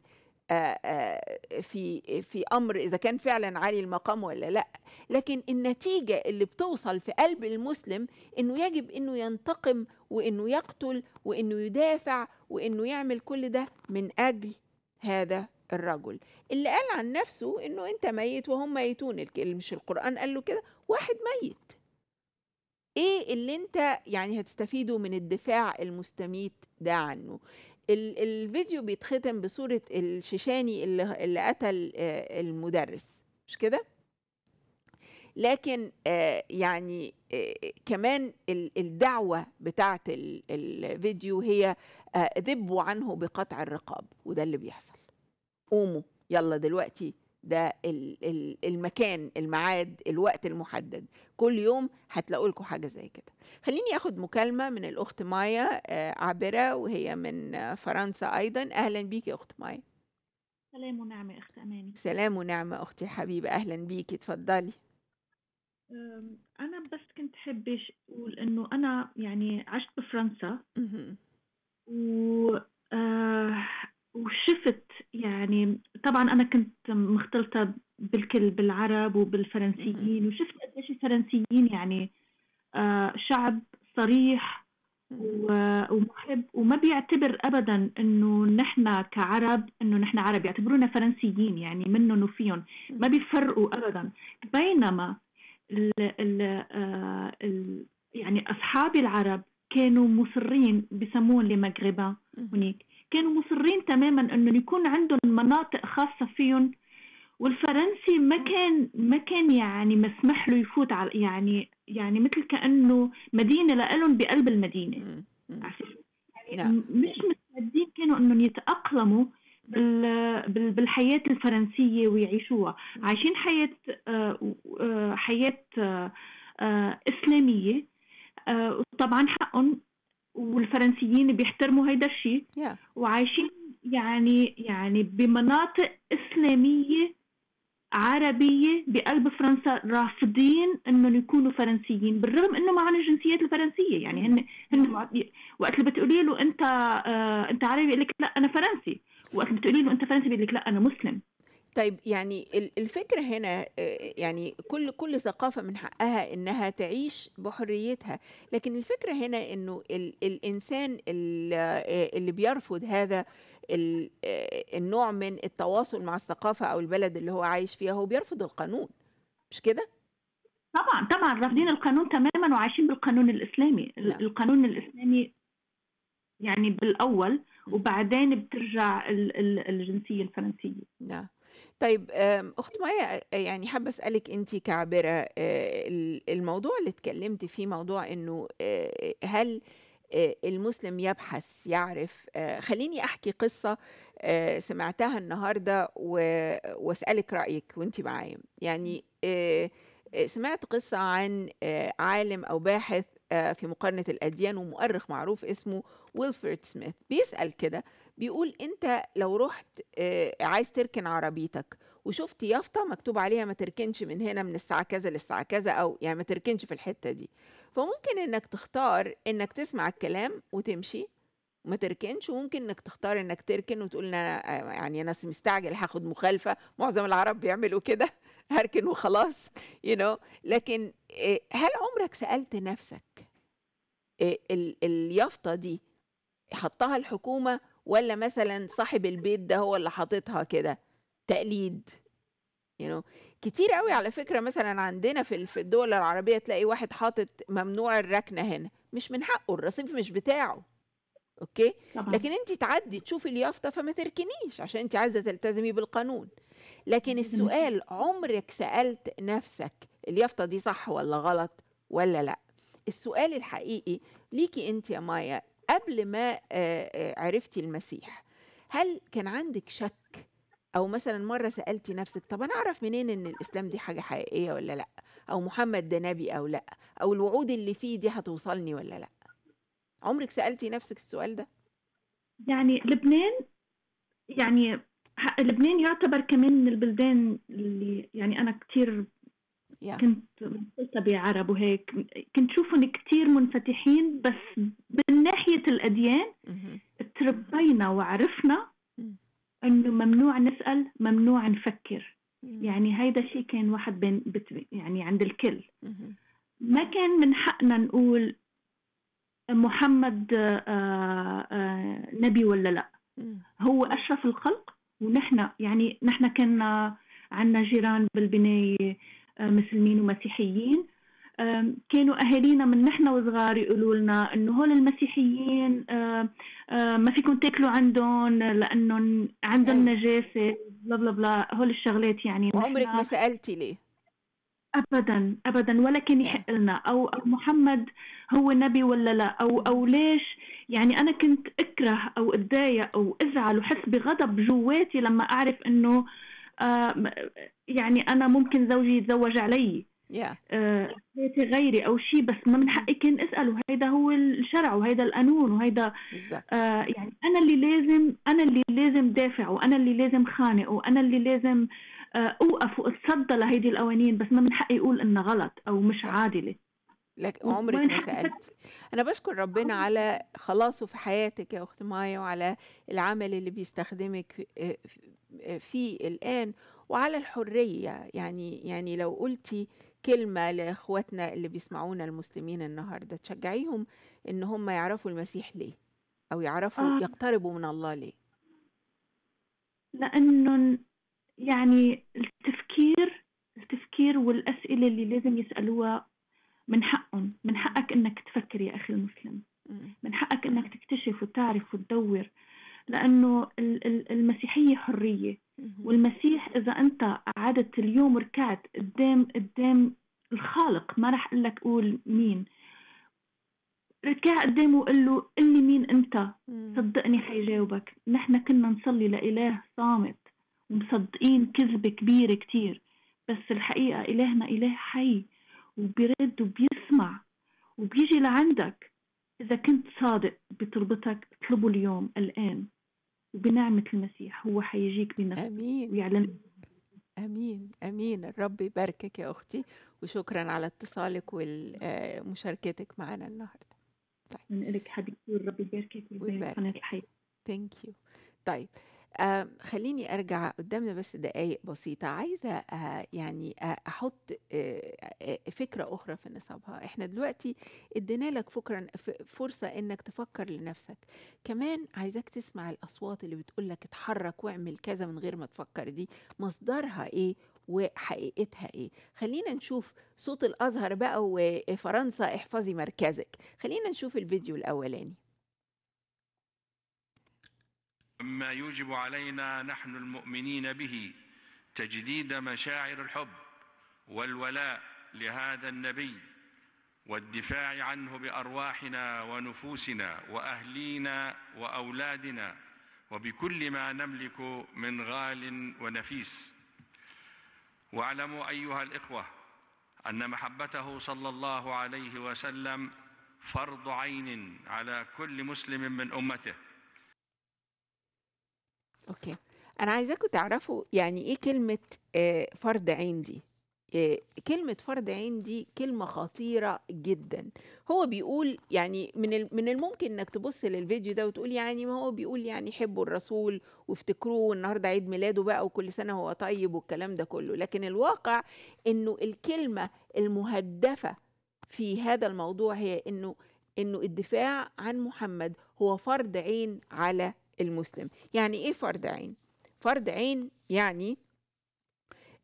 آه، آه، في في امر اذا كان فعلا عالي المقام ولا لا لكن النتيجه اللي بتوصل في قلب المسلم انه يجب انه ينتقم وانه يقتل وانه يدافع وانه يعمل كل ده من اجل هذا الرجل اللي قال عن نفسه انه انت ميت وهم ميتون مش القران قال له كده واحد ميت ايه اللي انت يعني هتستفيده من الدفاع المستميت ده عنه الفيديو بيتختم بصورة الشيشاني اللي, اللي قتل آه، المدرس مش كده؟ لكن آه، يعني آه، كمان الدعوة بتاعت الفيديو هي ذبوا عنه بقطع الرقاب وده اللي بيحصل قوموا يلا دلوقتي ده المكان الميعاد الوقت المحدد كل يوم هتلاقوا لكم حاجه زي كده خليني اخد مكالمه من الاخت مايا آه، عابره وهي من فرنسا ايضا اهلا بيكي يا اخت مايا سلام ونعمه اخت اماني سلام ونعمه اختي حبيبه اهلا بيكي اتفضلي انا بس كنت حابه اقول انه انا يعني عشت بفرنسا و آه، وشفت يعني طبعا انا كنت مختلطه بالكل بالعرب وبالفرنسيين وشفت قديش الفرنسيين يعني آه، شعب صريح ومحب وما بيعتبر ابدا انه نحن كعرب انه نحن عرب يعتبرونا فرنسيين يعني منهم وفيهم ما بيفرقوا ابدا بينما ال ال آه، ال يعني اصحابي العرب كانوا مصرين بسموهم لمغربا هنيك كانوا مصرين تماما انه يكون عندهم مناطق خاصه فيهم والفرنسي ما كان ما كان يعني مسمح له يفوت على يعني يعني مثل كانه مدينه لهم بقلب المدينه يعني نعم. مش مستعدين كانوا انهم يتاقلموا بالحياة الفرنسية ويعيشوها عايشين حياة آه، آه، حياة آه، إسلامية وطبعا حقهم والفرنسيين بيحترموا هيدا الشيء yeah. وعايشين يعني يعني بمناطق اسلاميه عربيه بقلب فرنسا رافضين انهم يكونوا فرنسيين بالرغم انه معهم الجنسيات الفرنسيه يعني هن هن وقت اللي بتقولي له انت آه انت عربي بيقول لك لا انا فرنسي وقت اللي بتقولي له انت فرنسي بيقول لك لا انا مسلم طيب يعني الفكرة هنا آه، يعني كل كل ثقافة من حقها إنها تعيش بحريتها، لكن الفكرة هنا إنه الإنسان آه، اللي بيرفض هذا آه، النوع من التواصل مع الثقافة أو البلد اللي هو عايش فيها هو بيرفض القانون مش كده؟ طبعا طبعا رافضين القانون تماما وعايشين بالقانون الإسلامي، لا. نعم. القانون الإسلامي يعني بالأول نعم. وبعدين بترجع الجنسية الفرنسية. نعم. طيب أخت مايا آه، يعني حابة أسألك أنت كعبره آه، الموضوع اللي اتكلمت فيه موضوع إنه آه، هل المسلم يبحث يعرف خليني أحكي قصة سمعتها النهاردة وأسألك رأيك وأنت معايا يعني سمعت قصة عن عالم أو باحث في مقارنة الأديان ومؤرخ معروف اسمه ويلفرد سميث بيسأل كده بيقول انت لو رحت آه، عايز تركن عربيتك وشفت يافطه مكتوب عليها ما تركنش من هنا من الساعه كذا للساعه كذا او يعني ما تركنش في الحته دي فممكن انك تختار انك تسمع الكلام وتمشي ما تركنش وممكن انك تختار انك تركن وتقول انا آه، يعني انا مستعجل هاخد مخالفه معظم العرب بيعملوا كده (laughs) هركن وخلاص يو you know. لكن آه، هل عمرك سالت نفسك اليافطه دي حطها الحكومه ولا مثلا صاحب البيت ده هو اللي حاططها كده تقليد you know. كتير قوي على فكره مثلا عندنا في في الدول العربيه تلاقي واحد حاطط ممنوع الركنه هنا مش من حقه الرصيف مش بتاعه اوكي طبعا. لكن انت تعدي تشوفي اليافطه فما تركنيش عشان انت عايزه تلتزمي بالقانون لكن السؤال عمرك سالت نفسك اليافطه دي صح ولا غلط ولا لا السؤال الحقيقي ليكي انت يا مايا قبل ما عرفتي المسيح هل كان عندك شك او مثلا مره سالتي نفسك طب انا اعرف منين ان الاسلام دي حاجه حقيقيه ولا لا او محمد ده نبي او لا او الوعود اللي فيه دي هتوصلني ولا لا عمرك سالتي نفسك السؤال ده يعني لبنان يعني لبنان يعتبر كمان من البلدان اللي يعني انا كتير yeah. كنت مرتبطة بعرب وهيك كنت شوفهم كثير منفتحين بس من ناحية الأديان mm-hmm. تربينا وعرفنا mm-hmm. إنه ممنوع نسأل ممنوع نفكر mm-hmm. يعني هيدا الشيء كان واحد بين يعني عند الكل ما كان من حقنا نقول محمد آآ آه، آآ آه، نبي ولا لا هو أشرف الخلق ونحن يعني نحن كنا عندنا جيران بالبناية مسلمين ومسيحيين كانوا اهالينا من نحن وصغار يقولوا لنا انه هول المسيحيين ما فيكم تاكلوا عندهم لانه عندهم أيوة. نجاسه بلا بلا بلا هول الشغلات يعني وعمرك ما سالتي ليه؟ ابدا ابدا ولا كان نعم. يحق لنا او محمد هو نبي ولا لا او نعم. او ليش يعني انا كنت اكره او اتضايق او ازعل وحس بغضب جواتي لما اعرف انه آه، يعني انا ممكن زوجي يتزوج علي يا yeah. آه، غيري او شيء بس ما من حقي كان اساله هيدا هو الشرع وهيدا القانون وهيدا exactly. آه يعني انا اللي لازم انا اللي لازم دافع وانا اللي لازم خانق وانا اللي لازم آه اوقف واتصدى لهيدي القوانين بس ما من حقي اقول انها غلط او مش عادله لك عمرك ما سألت أنا بشكر ربنا آه. على خلاصه في حياتك يا أخت مايا وعلى العمل اللي بيستخدمك فيه الآن وعلى الحرية يعني يعني لو قلتي كلمة لإخواتنا اللي بيسمعونا المسلمين النهاردة تشجعيهم إن هم يعرفوا المسيح ليه أو يعرفوا آه. يقتربوا من الله ليه لأنه يعني التفكير التفكير والأسئلة اللي لازم يسألوها من حقهم من حقك إنك تفكر يا أخي المسلم من حقك إنك تكتشف وتعرف وتدور لأنه المسيحية حرية والمسيح إذا أنت قعدت اليوم ركعت قدام قدام الخالق ما راح أقول لك قول مين ركع قدامه وقال له قل لي مين أنت صدقني حيجاوبك نحن كنا نصلي لإله صامت ومصدقين كذبة كبيرة كتير بس الحقيقة إلهنا إله حي وبيرد وبيسمع وبيجي لعندك إذا كنت صادق بطلبتك اطلبه اليوم الآن وبنعمة المسيح هو حيجيك بنفسه أمين ويعلن أمين أمين الرب يباركك يا أختي وشكرا على اتصالك ومشاركتك معنا النهاردة طيب من لك حبيبتي الرب يباركك ويبارك قناة الحياة طيب آه، خليني ارجع قدامنا بس دقائق بسيطه عايزه آه يعني آه احط آه، آه، فكره اخرى في نصابها احنا دلوقتي ادينا لك فرصه انك تفكر لنفسك كمان عايزاك تسمع الاصوات اللي بتقول لك اتحرك واعمل كذا من غير ما تفكر دي مصدرها ايه وحقيقتها ايه خلينا نشوف صوت الازهر بقى وفرنسا احفظي مركزك خلينا نشوف الفيديو الاولاني مما يوجب علينا نحن المؤمنين به تجديد مشاعر الحب والولاء لهذا النبي والدفاع عنه بأرواحنا ونفوسنا وأهلينا وأولادنا وبكل ما نملك من غال ونفيس واعلموا أيها الإخوة أن محبته صلى الله عليه وسلم فرض عين على كل مسلم من أمته اوكي انا عايزاكم تعرفوا يعني ايه كلمه آه، فرد عين دي آه، كلمة فرد عين دي كلمة خطيرة جدا هو بيقول يعني من من الممكن انك تبص للفيديو ده وتقول يعني ما هو بيقول يعني حبوا الرسول وافتكروه النهاردة عيد ميلاده بقى وكل سنة هو طيب والكلام ده كله لكن الواقع انه الكلمة المهدفة في هذا الموضوع هي انه انه الدفاع عن محمد هو فرض عين على المسلم يعني ايه فرض عين فرض عين يعني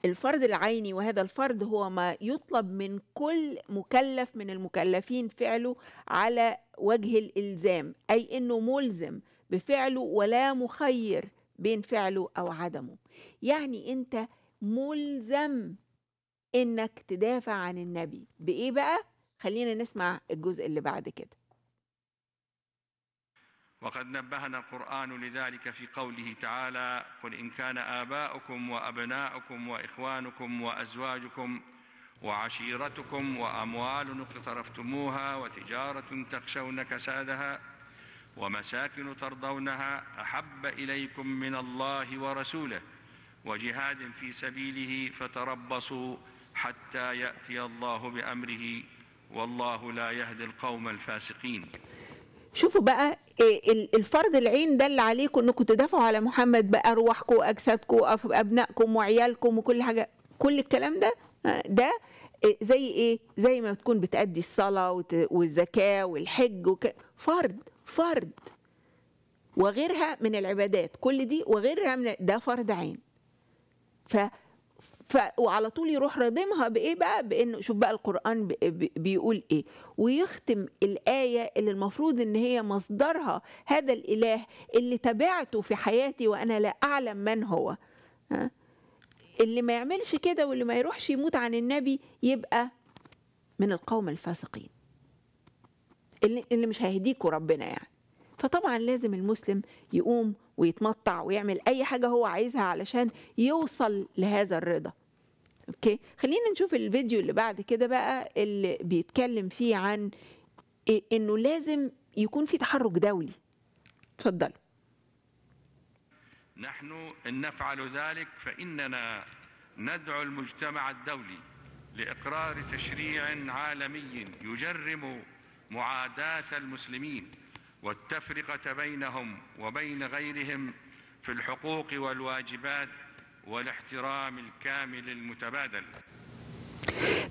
الفرض العيني وهذا الفرض هو ما يطلب من كل مكلف من المكلفين فعله على وجه الالزام اي انه ملزم بفعله ولا مخير بين فعله او عدمه يعني انت ملزم انك تدافع عن النبي بايه بقى خلينا نسمع الجزء اللي بعد كده وقد نبهنا القرآن لذلك في قوله تعالى قل إن كان آباؤكم وأبناؤكم وإخوانكم وأزواجكم وعشيرتكم وأموال اقترفتموها وتجارة تخشون كسادها ومساكن ترضونها أحب إليكم من الله ورسوله وجهاد في سبيله فتربصوا حتى يأتي الله بأمره والله لا يهدي القوم الفاسقين شوفوا بقى إيه، الفرض العين ده اللي عليكم انكم تدافعوا على محمد بارواحكم واجسادكم وابنائكم وعيالكم وكل حاجه كل الكلام ده آه، ده آه، زي ايه زي ما تكون بتأدي الصلاة والزكاة والحج وك... فرض فرض وغيرها من العبادات كل دي وغيرها من ده فرض عين ف ف... وعلى طول يروح رادمها بايه بقى بانه شوف بقى القران ب... ب... بيقول ايه ويختم الايه اللي المفروض ان هي مصدرها هذا الاله اللي تبعته في حياتي وانا لا اعلم من هو ها؟ اللي ما يعملش كده واللي ما يروحش يموت عن النبي يبقى من القوم الفاسقين اللي, اللي مش هيهديكوا ربنا يعني فطبعا لازم المسلم يقوم ويتمطع ويعمل اي حاجه هو عايزها علشان يوصل لهذا الرضا اوكي خلينا نشوف الفيديو اللي بعد كده بقى اللي بيتكلم فيه عن انه لازم يكون في تحرك دولي اتفضلوا نحن ان نفعل ذلك فاننا ندعو المجتمع الدولي لاقرار تشريع عالمي يجرم معاداه المسلمين والتفرقه بينهم وبين غيرهم في الحقوق والواجبات والاحترام الكامل المتبادل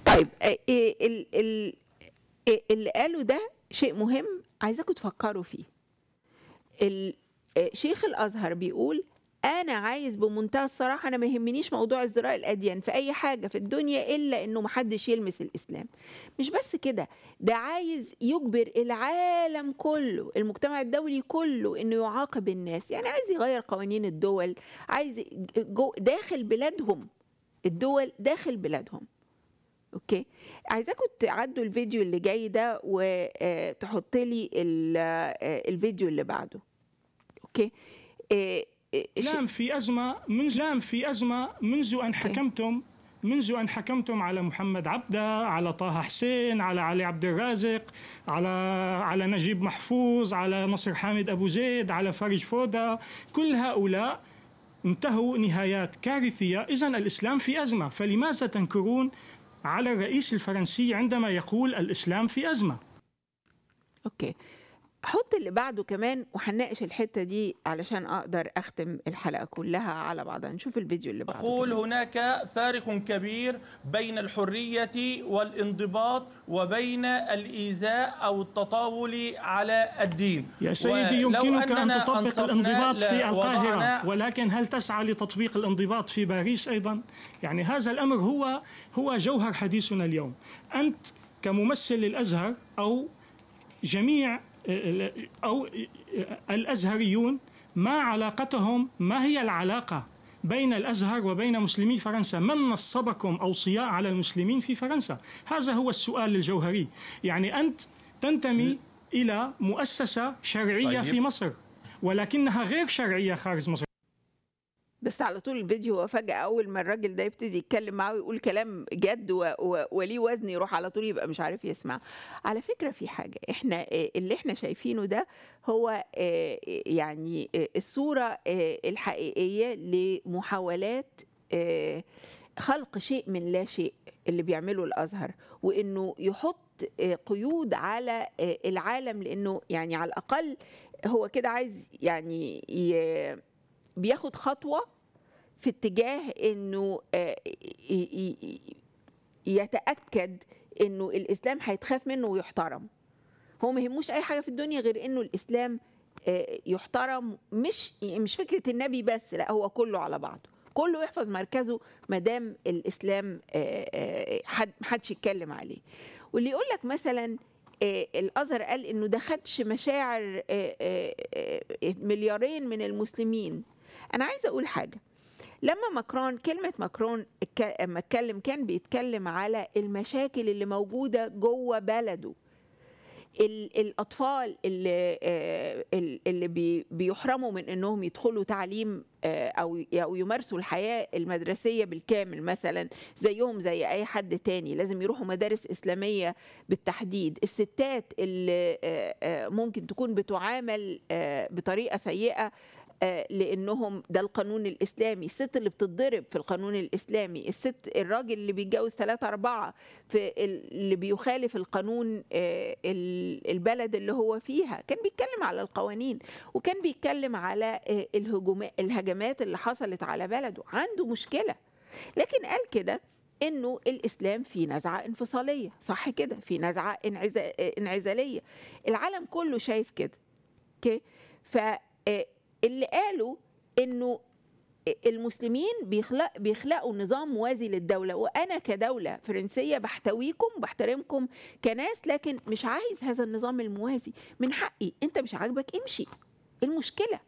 طيب آه، آه، آه، اللي قاله ده شيء مهم عايزاكم تفكروا فيه الشيخ الازهر بيقول انا عايز بمنتهى الصراحه انا ما يهمنيش موضوع ازدراء الاديان في اي حاجه في الدنيا الا انه ما حدش يلمس الاسلام مش بس كده ده عايز يجبر العالم كله المجتمع الدولي كله انه يعاقب الناس يعني عايز يغير قوانين الدول عايز داخل بلادهم الدول داخل بلادهم اوكي عايزاكم تعدوا الفيديو اللي جاي ده وتحط آه، لي آه، الفيديو اللي بعده اوكي آه، لام في أزمة منذ لام في أزمة منذ أن حكمتم منذ أن حكمتم على محمد عبدة على طه حسين على علي عبد الرازق على على نجيب محفوظ على نصر حامد أبو زيد على فرج فودة كل هؤلاء انتهوا نهايات كارثية إذا الإسلام في أزمة فلماذا تنكرون على الرئيس الفرنسي عندما يقول الإسلام في أزمة أوكي حط اللي بعده كمان وهنناقش الحته دي علشان اقدر اختم الحلقه كلها على بعضها نشوف الفيديو اللي بعده اقول هناك فارق كبير بين الحريه والانضباط وبين الايذاء او التطاول على الدين يا سيدي يمكنك ان تطبق الانضباط في القاهره ولكن هل تسعى لتطبيق الانضباط في باريس ايضا يعني هذا الامر هو هو جوهر حديثنا اليوم انت كممثل للازهر او جميع أو الأزهريون ما علاقتهم ما هي العلاقة بين الأزهر وبين مسلمي فرنسا من نصبكم أوصياء على المسلمين في فرنسا هذا هو السؤال الجوهري يعني أنت تنتمي إلى مؤسسة شرعية طيب. في مصر ولكنها غير شرعية خارج مصر بس على طول الفيديو فجأة أول ما الراجل ده يبتدي يتكلم معاه ويقول كلام جد وليه وزن يروح على طول يبقى مش عارف يسمع على فكرة في حاجة احنا اللي احنا شايفينه ده هو آه، يعني آه، الصورة آه، الحقيقية لمحاولات خلق شيء من لا شيء اللي بيعمله الازهر وانه يحط قيود على العالم لانه يعني على الاقل هو كده عايز يعني بياخد خطوه في اتجاه انه آه، يتاكد انه الاسلام هيتخاف منه ويحترم هو ما يهموش اي حاجه في الدنيا غير انه الاسلام آه، يحترم مش مش فكره النبي بس لا هو كله على بعضه كله يحفظ مركزه ما دام الاسلام آه، حد محدش يتكلم عليه واللي يقول لك مثلا الازهر قال انه ده خدش مشاعر مليارين من المسلمين انا عايزه اقول حاجه لما ماكرون كلمة ماكرون لما اتكلم كان بيتكلم على المشاكل اللي موجودة جوه بلده الأطفال اللي آه، اللي بيحرموا من إنهم يدخلوا تعليم آه، أو أو يمارسوا الحياة المدرسية بالكامل مثلا زيهم زي أي حد تاني لازم يروحوا مدارس إسلامية بالتحديد الستات اللي آه، ممكن تكون بتعامل بطريقة سيئة آه، لانهم ده القانون الاسلامي الست اللي بتتضرب في القانون الاسلامي الست الراجل اللي بيتجوز ثلاثة أربعة في اللي بيخالف القانون آه، البلد اللي هو فيها كان بيتكلم على القوانين وكان بيتكلم على آه، الهجمات اللي حصلت على بلده عنده مشكلة لكن قال كده انه الاسلام في نزعه انفصاليه صح كده في نزعه انعزاليه العالم كله شايف كده اوكي ف اللي قالوا انه المسلمين بيخلق بيخلقوا نظام موازي للدولة وأنا كدولة فرنسية بحتويكم بحترمكم كناس لكن مش عايز هذا النظام الموازي من حقي أنت مش عاجبك امشي المشكلة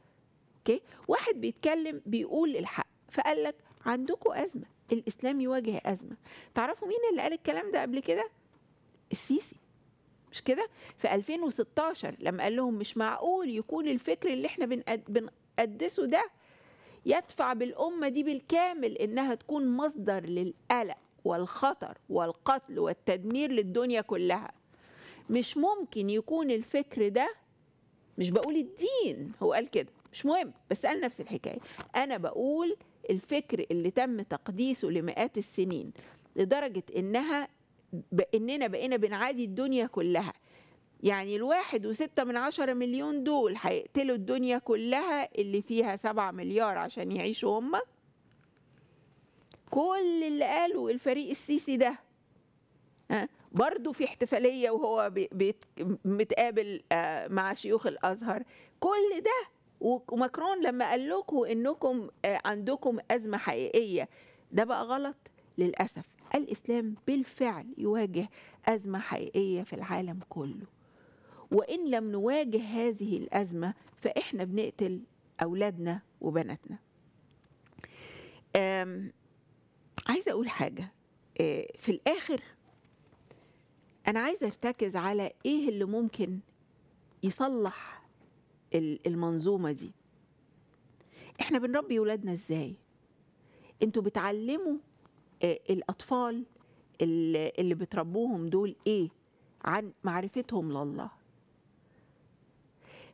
أوكي واحد بيتكلم بيقول الحق فقال لك عندكم أزمة الإسلام يواجه أزمة تعرفوا مين اللي قال الكلام ده قبل كده السيسي مش كده في 2016 لما قال لهم مش معقول يكون الفكر اللي احنا بنقدسه ده يدفع بالأمة دي بالكامل إنها تكون مصدر للقلق والخطر والقتل والتدمير للدنيا كلها مش ممكن يكون الفكر ده مش بقول الدين هو قال كده مش مهم بس قال نفس الحكاية أنا بقول الفكر اللي تم تقديسه لمئات السنين لدرجة إنها اننا بقينا بنعادي الدنيا كلها يعني الواحد وستة من عشرة مليون دول هيقتلوا الدنيا كلها اللي فيها سبعة مليار عشان يعيشوا هما كل اللي قالوا الفريق السيسي ده برضو برضه في احتفالية وهو متقابل آه، مع شيوخ الأزهر كل ده وماكرون لما قال لكم انكم آه، عندكم أزمة حقيقية ده بقى غلط للأسف الإسلام بالفعل يواجه أزمة حقيقية في العالم كله وإن لم نواجه هذه الأزمة فإحنا بنقتل أولادنا وبناتنا عايزة أقول حاجة آه، في الآخر أنا عايزة أرتكز على إيه اللي ممكن يصلح المنظومة دي احنا بنربي أولادنا ازاي انتوا بتعلموا الاطفال اللي بتربوهم دول ايه عن معرفتهم لله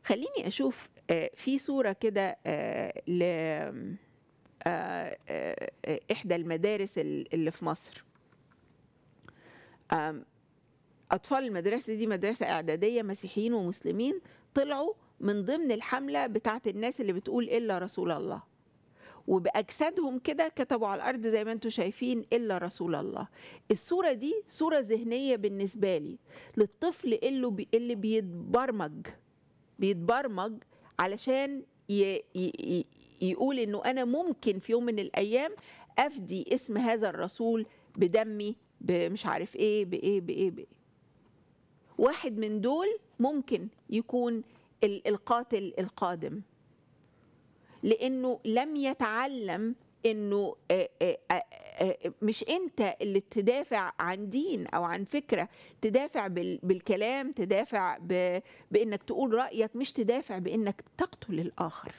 خليني اشوف آه، في صوره كده آه، ل آه، احدى المدارس اللي في مصر اطفال المدرسه دي مدرسه اعداديه مسيحيين ومسلمين طلعوا من ضمن الحمله بتاعت الناس اللي بتقول الا رسول الله وبأجسادهم كده كتبوا على الأرض زي ما أنتم شايفين إلا رسول الله الصورة دي صورة ذهنية بالنسبة لي للطفل اللي, اللي بيتبرمج بيتبرمج علشان يقول إنه أنا ممكن في يوم من الأيام أفدي اسم هذا الرسول بدمي بمش عارف إيه بإيه بإيه بإيه واحد من دول ممكن يكون القاتل القادم لانه لم يتعلم انه مش انت اللي تدافع عن دين او عن فكره تدافع بالكلام تدافع بانك تقول رايك مش تدافع بانك تقتل الاخر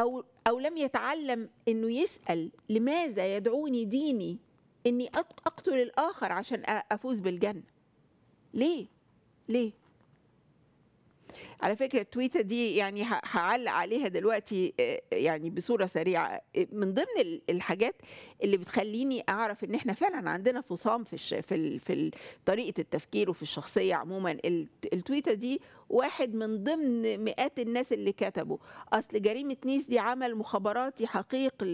او او لم يتعلم انه يسال لماذا يدعوني ديني اني اقتل الاخر عشان افوز بالجنه ليه ليه على فكره التويته دي يعني هعلق عليها دلوقتي آه، يعني بصوره سريعه آه، من ضمن الحاجات اللي بتخليني اعرف ان احنا فعلا عندنا فصام في في في طريقه التفكير وفي الشخصيه عموما التويته دي واحد من ضمن مئات الناس اللي كتبوا اصل جريمه نيس دي عمل مخابراتي حقيق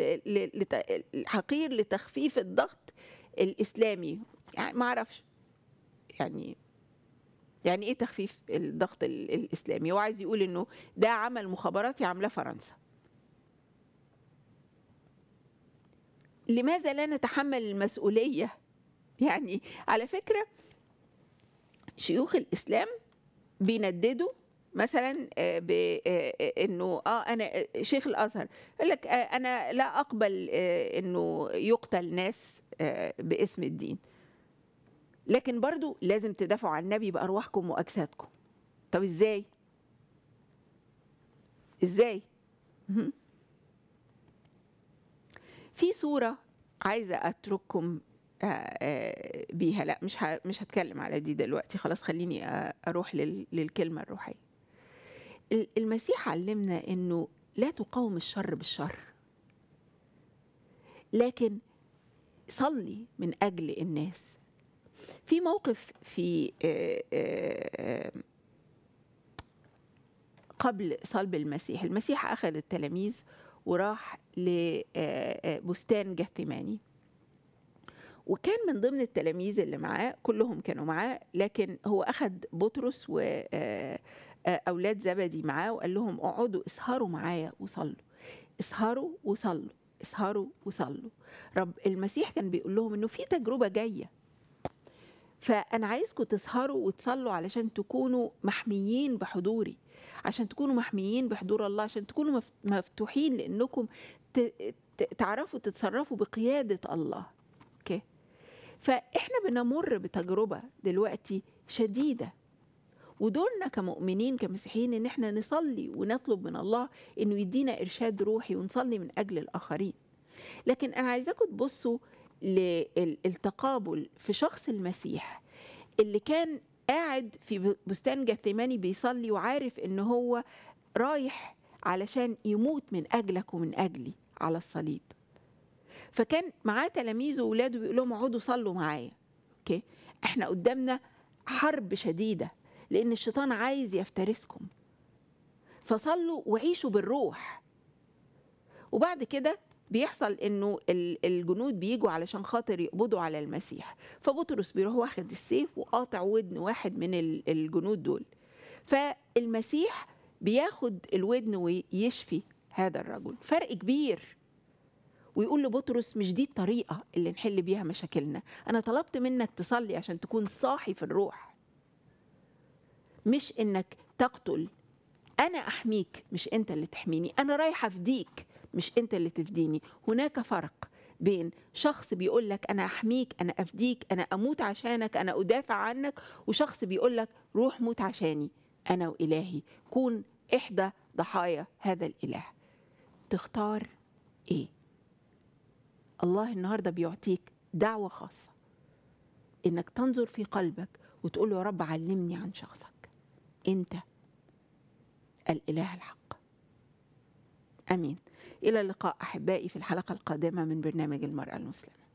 حقير لتخفيف الضغط الاسلامي يعني ما اعرفش يعني يعني ايه تخفيف الضغط الاسلامي هو عايز يقول انه ده عمل مخابراتي عاملاه فرنسا لماذا لا نتحمل المسؤوليه يعني على فكره شيوخ الاسلام بينددوا مثلا آه، بانه آه،, آه،, اه انا شيخ الازهر يقول لك انا لا اقبل انه يقتل ناس باسم الدين لكن برضو لازم تدافعوا عن النبي بأرواحكم وأجسادكم طب إزاي إزاي في صورة عايزة أترككم آه، آه، بيها لا مش مش هتكلم على دي دلوقتي خلاص خليني آه، أروح للكلمة الروحية المسيح علمنا إنه لا تقاوم الشر بالشر لكن صلي من أجل الناس في موقف في آه، آه، آه، قبل صلب المسيح المسيح أخذ التلاميذ وراح لبستان جثماني وكان من ضمن التلاميذ اللي معاه كلهم كانوا معاه لكن هو أخذ بطرس وأولاد زبدي معاه وقال لهم اقعدوا اسهروا معايا وصلوا اسهروا وصلوا اسهروا وصلوا رب المسيح كان بيقول لهم انه في تجربه جايه فانا عايزكم تسهروا وتصلوا علشان تكونوا محميين بحضوري عشان تكونوا محميين بحضور الله عشان تكونوا مفتوحين لانكم تعرفوا تتصرفوا بقياده الله اوكي فاحنا بنمر بتجربه دلوقتي شديده ودورنا كمؤمنين كمسيحيين ان احنا نصلي ونطلب من الله انه يدينا ارشاد روحي ونصلي من اجل الاخرين لكن انا عايزاكم تبصوا للتقابل في شخص المسيح اللي كان قاعد في بستان جثماني بيصلي وعارف ان هو رايح علشان يموت من اجلك ومن اجلي على الصليب فكان معاه تلاميذه واولاده بيقول لهم اقعدوا صلوا معايا اوكي احنا قدامنا حرب شديده لان الشيطان عايز يفترسكم فصلوا وعيشوا بالروح وبعد كده بيحصل انه الجنود بيجوا علشان خاطر يقبضوا على المسيح فبطرس بيروح واخد السيف وقاطع ودن واحد من الجنود دول فالمسيح بياخد الودن ويشفي هذا الرجل فرق كبير ويقول لبطرس مش دي الطريقة اللي نحل بيها مشاكلنا أنا طلبت منك تصلي عشان تكون صاحي في الروح مش إنك تقتل أنا أحميك مش أنت اللي تحميني أنا رايحة أفديك مش انت اللي تفديني هناك فرق بين شخص بيقول لك انا احميك انا افديك انا اموت عشانك انا ادافع عنك وشخص بيقول لك روح موت عشاني انا والهي كون احدى ضحايا هذا الاله تختار ايه الله النهارده بيعطيك دعوه خاصه انك تنظر في قلبك وتقول يا رب علمني عن شخصك انت الاله الحق امين إلى اللقاء أحبائي في الحلقة القادمة من برنامج المرأة المسلمة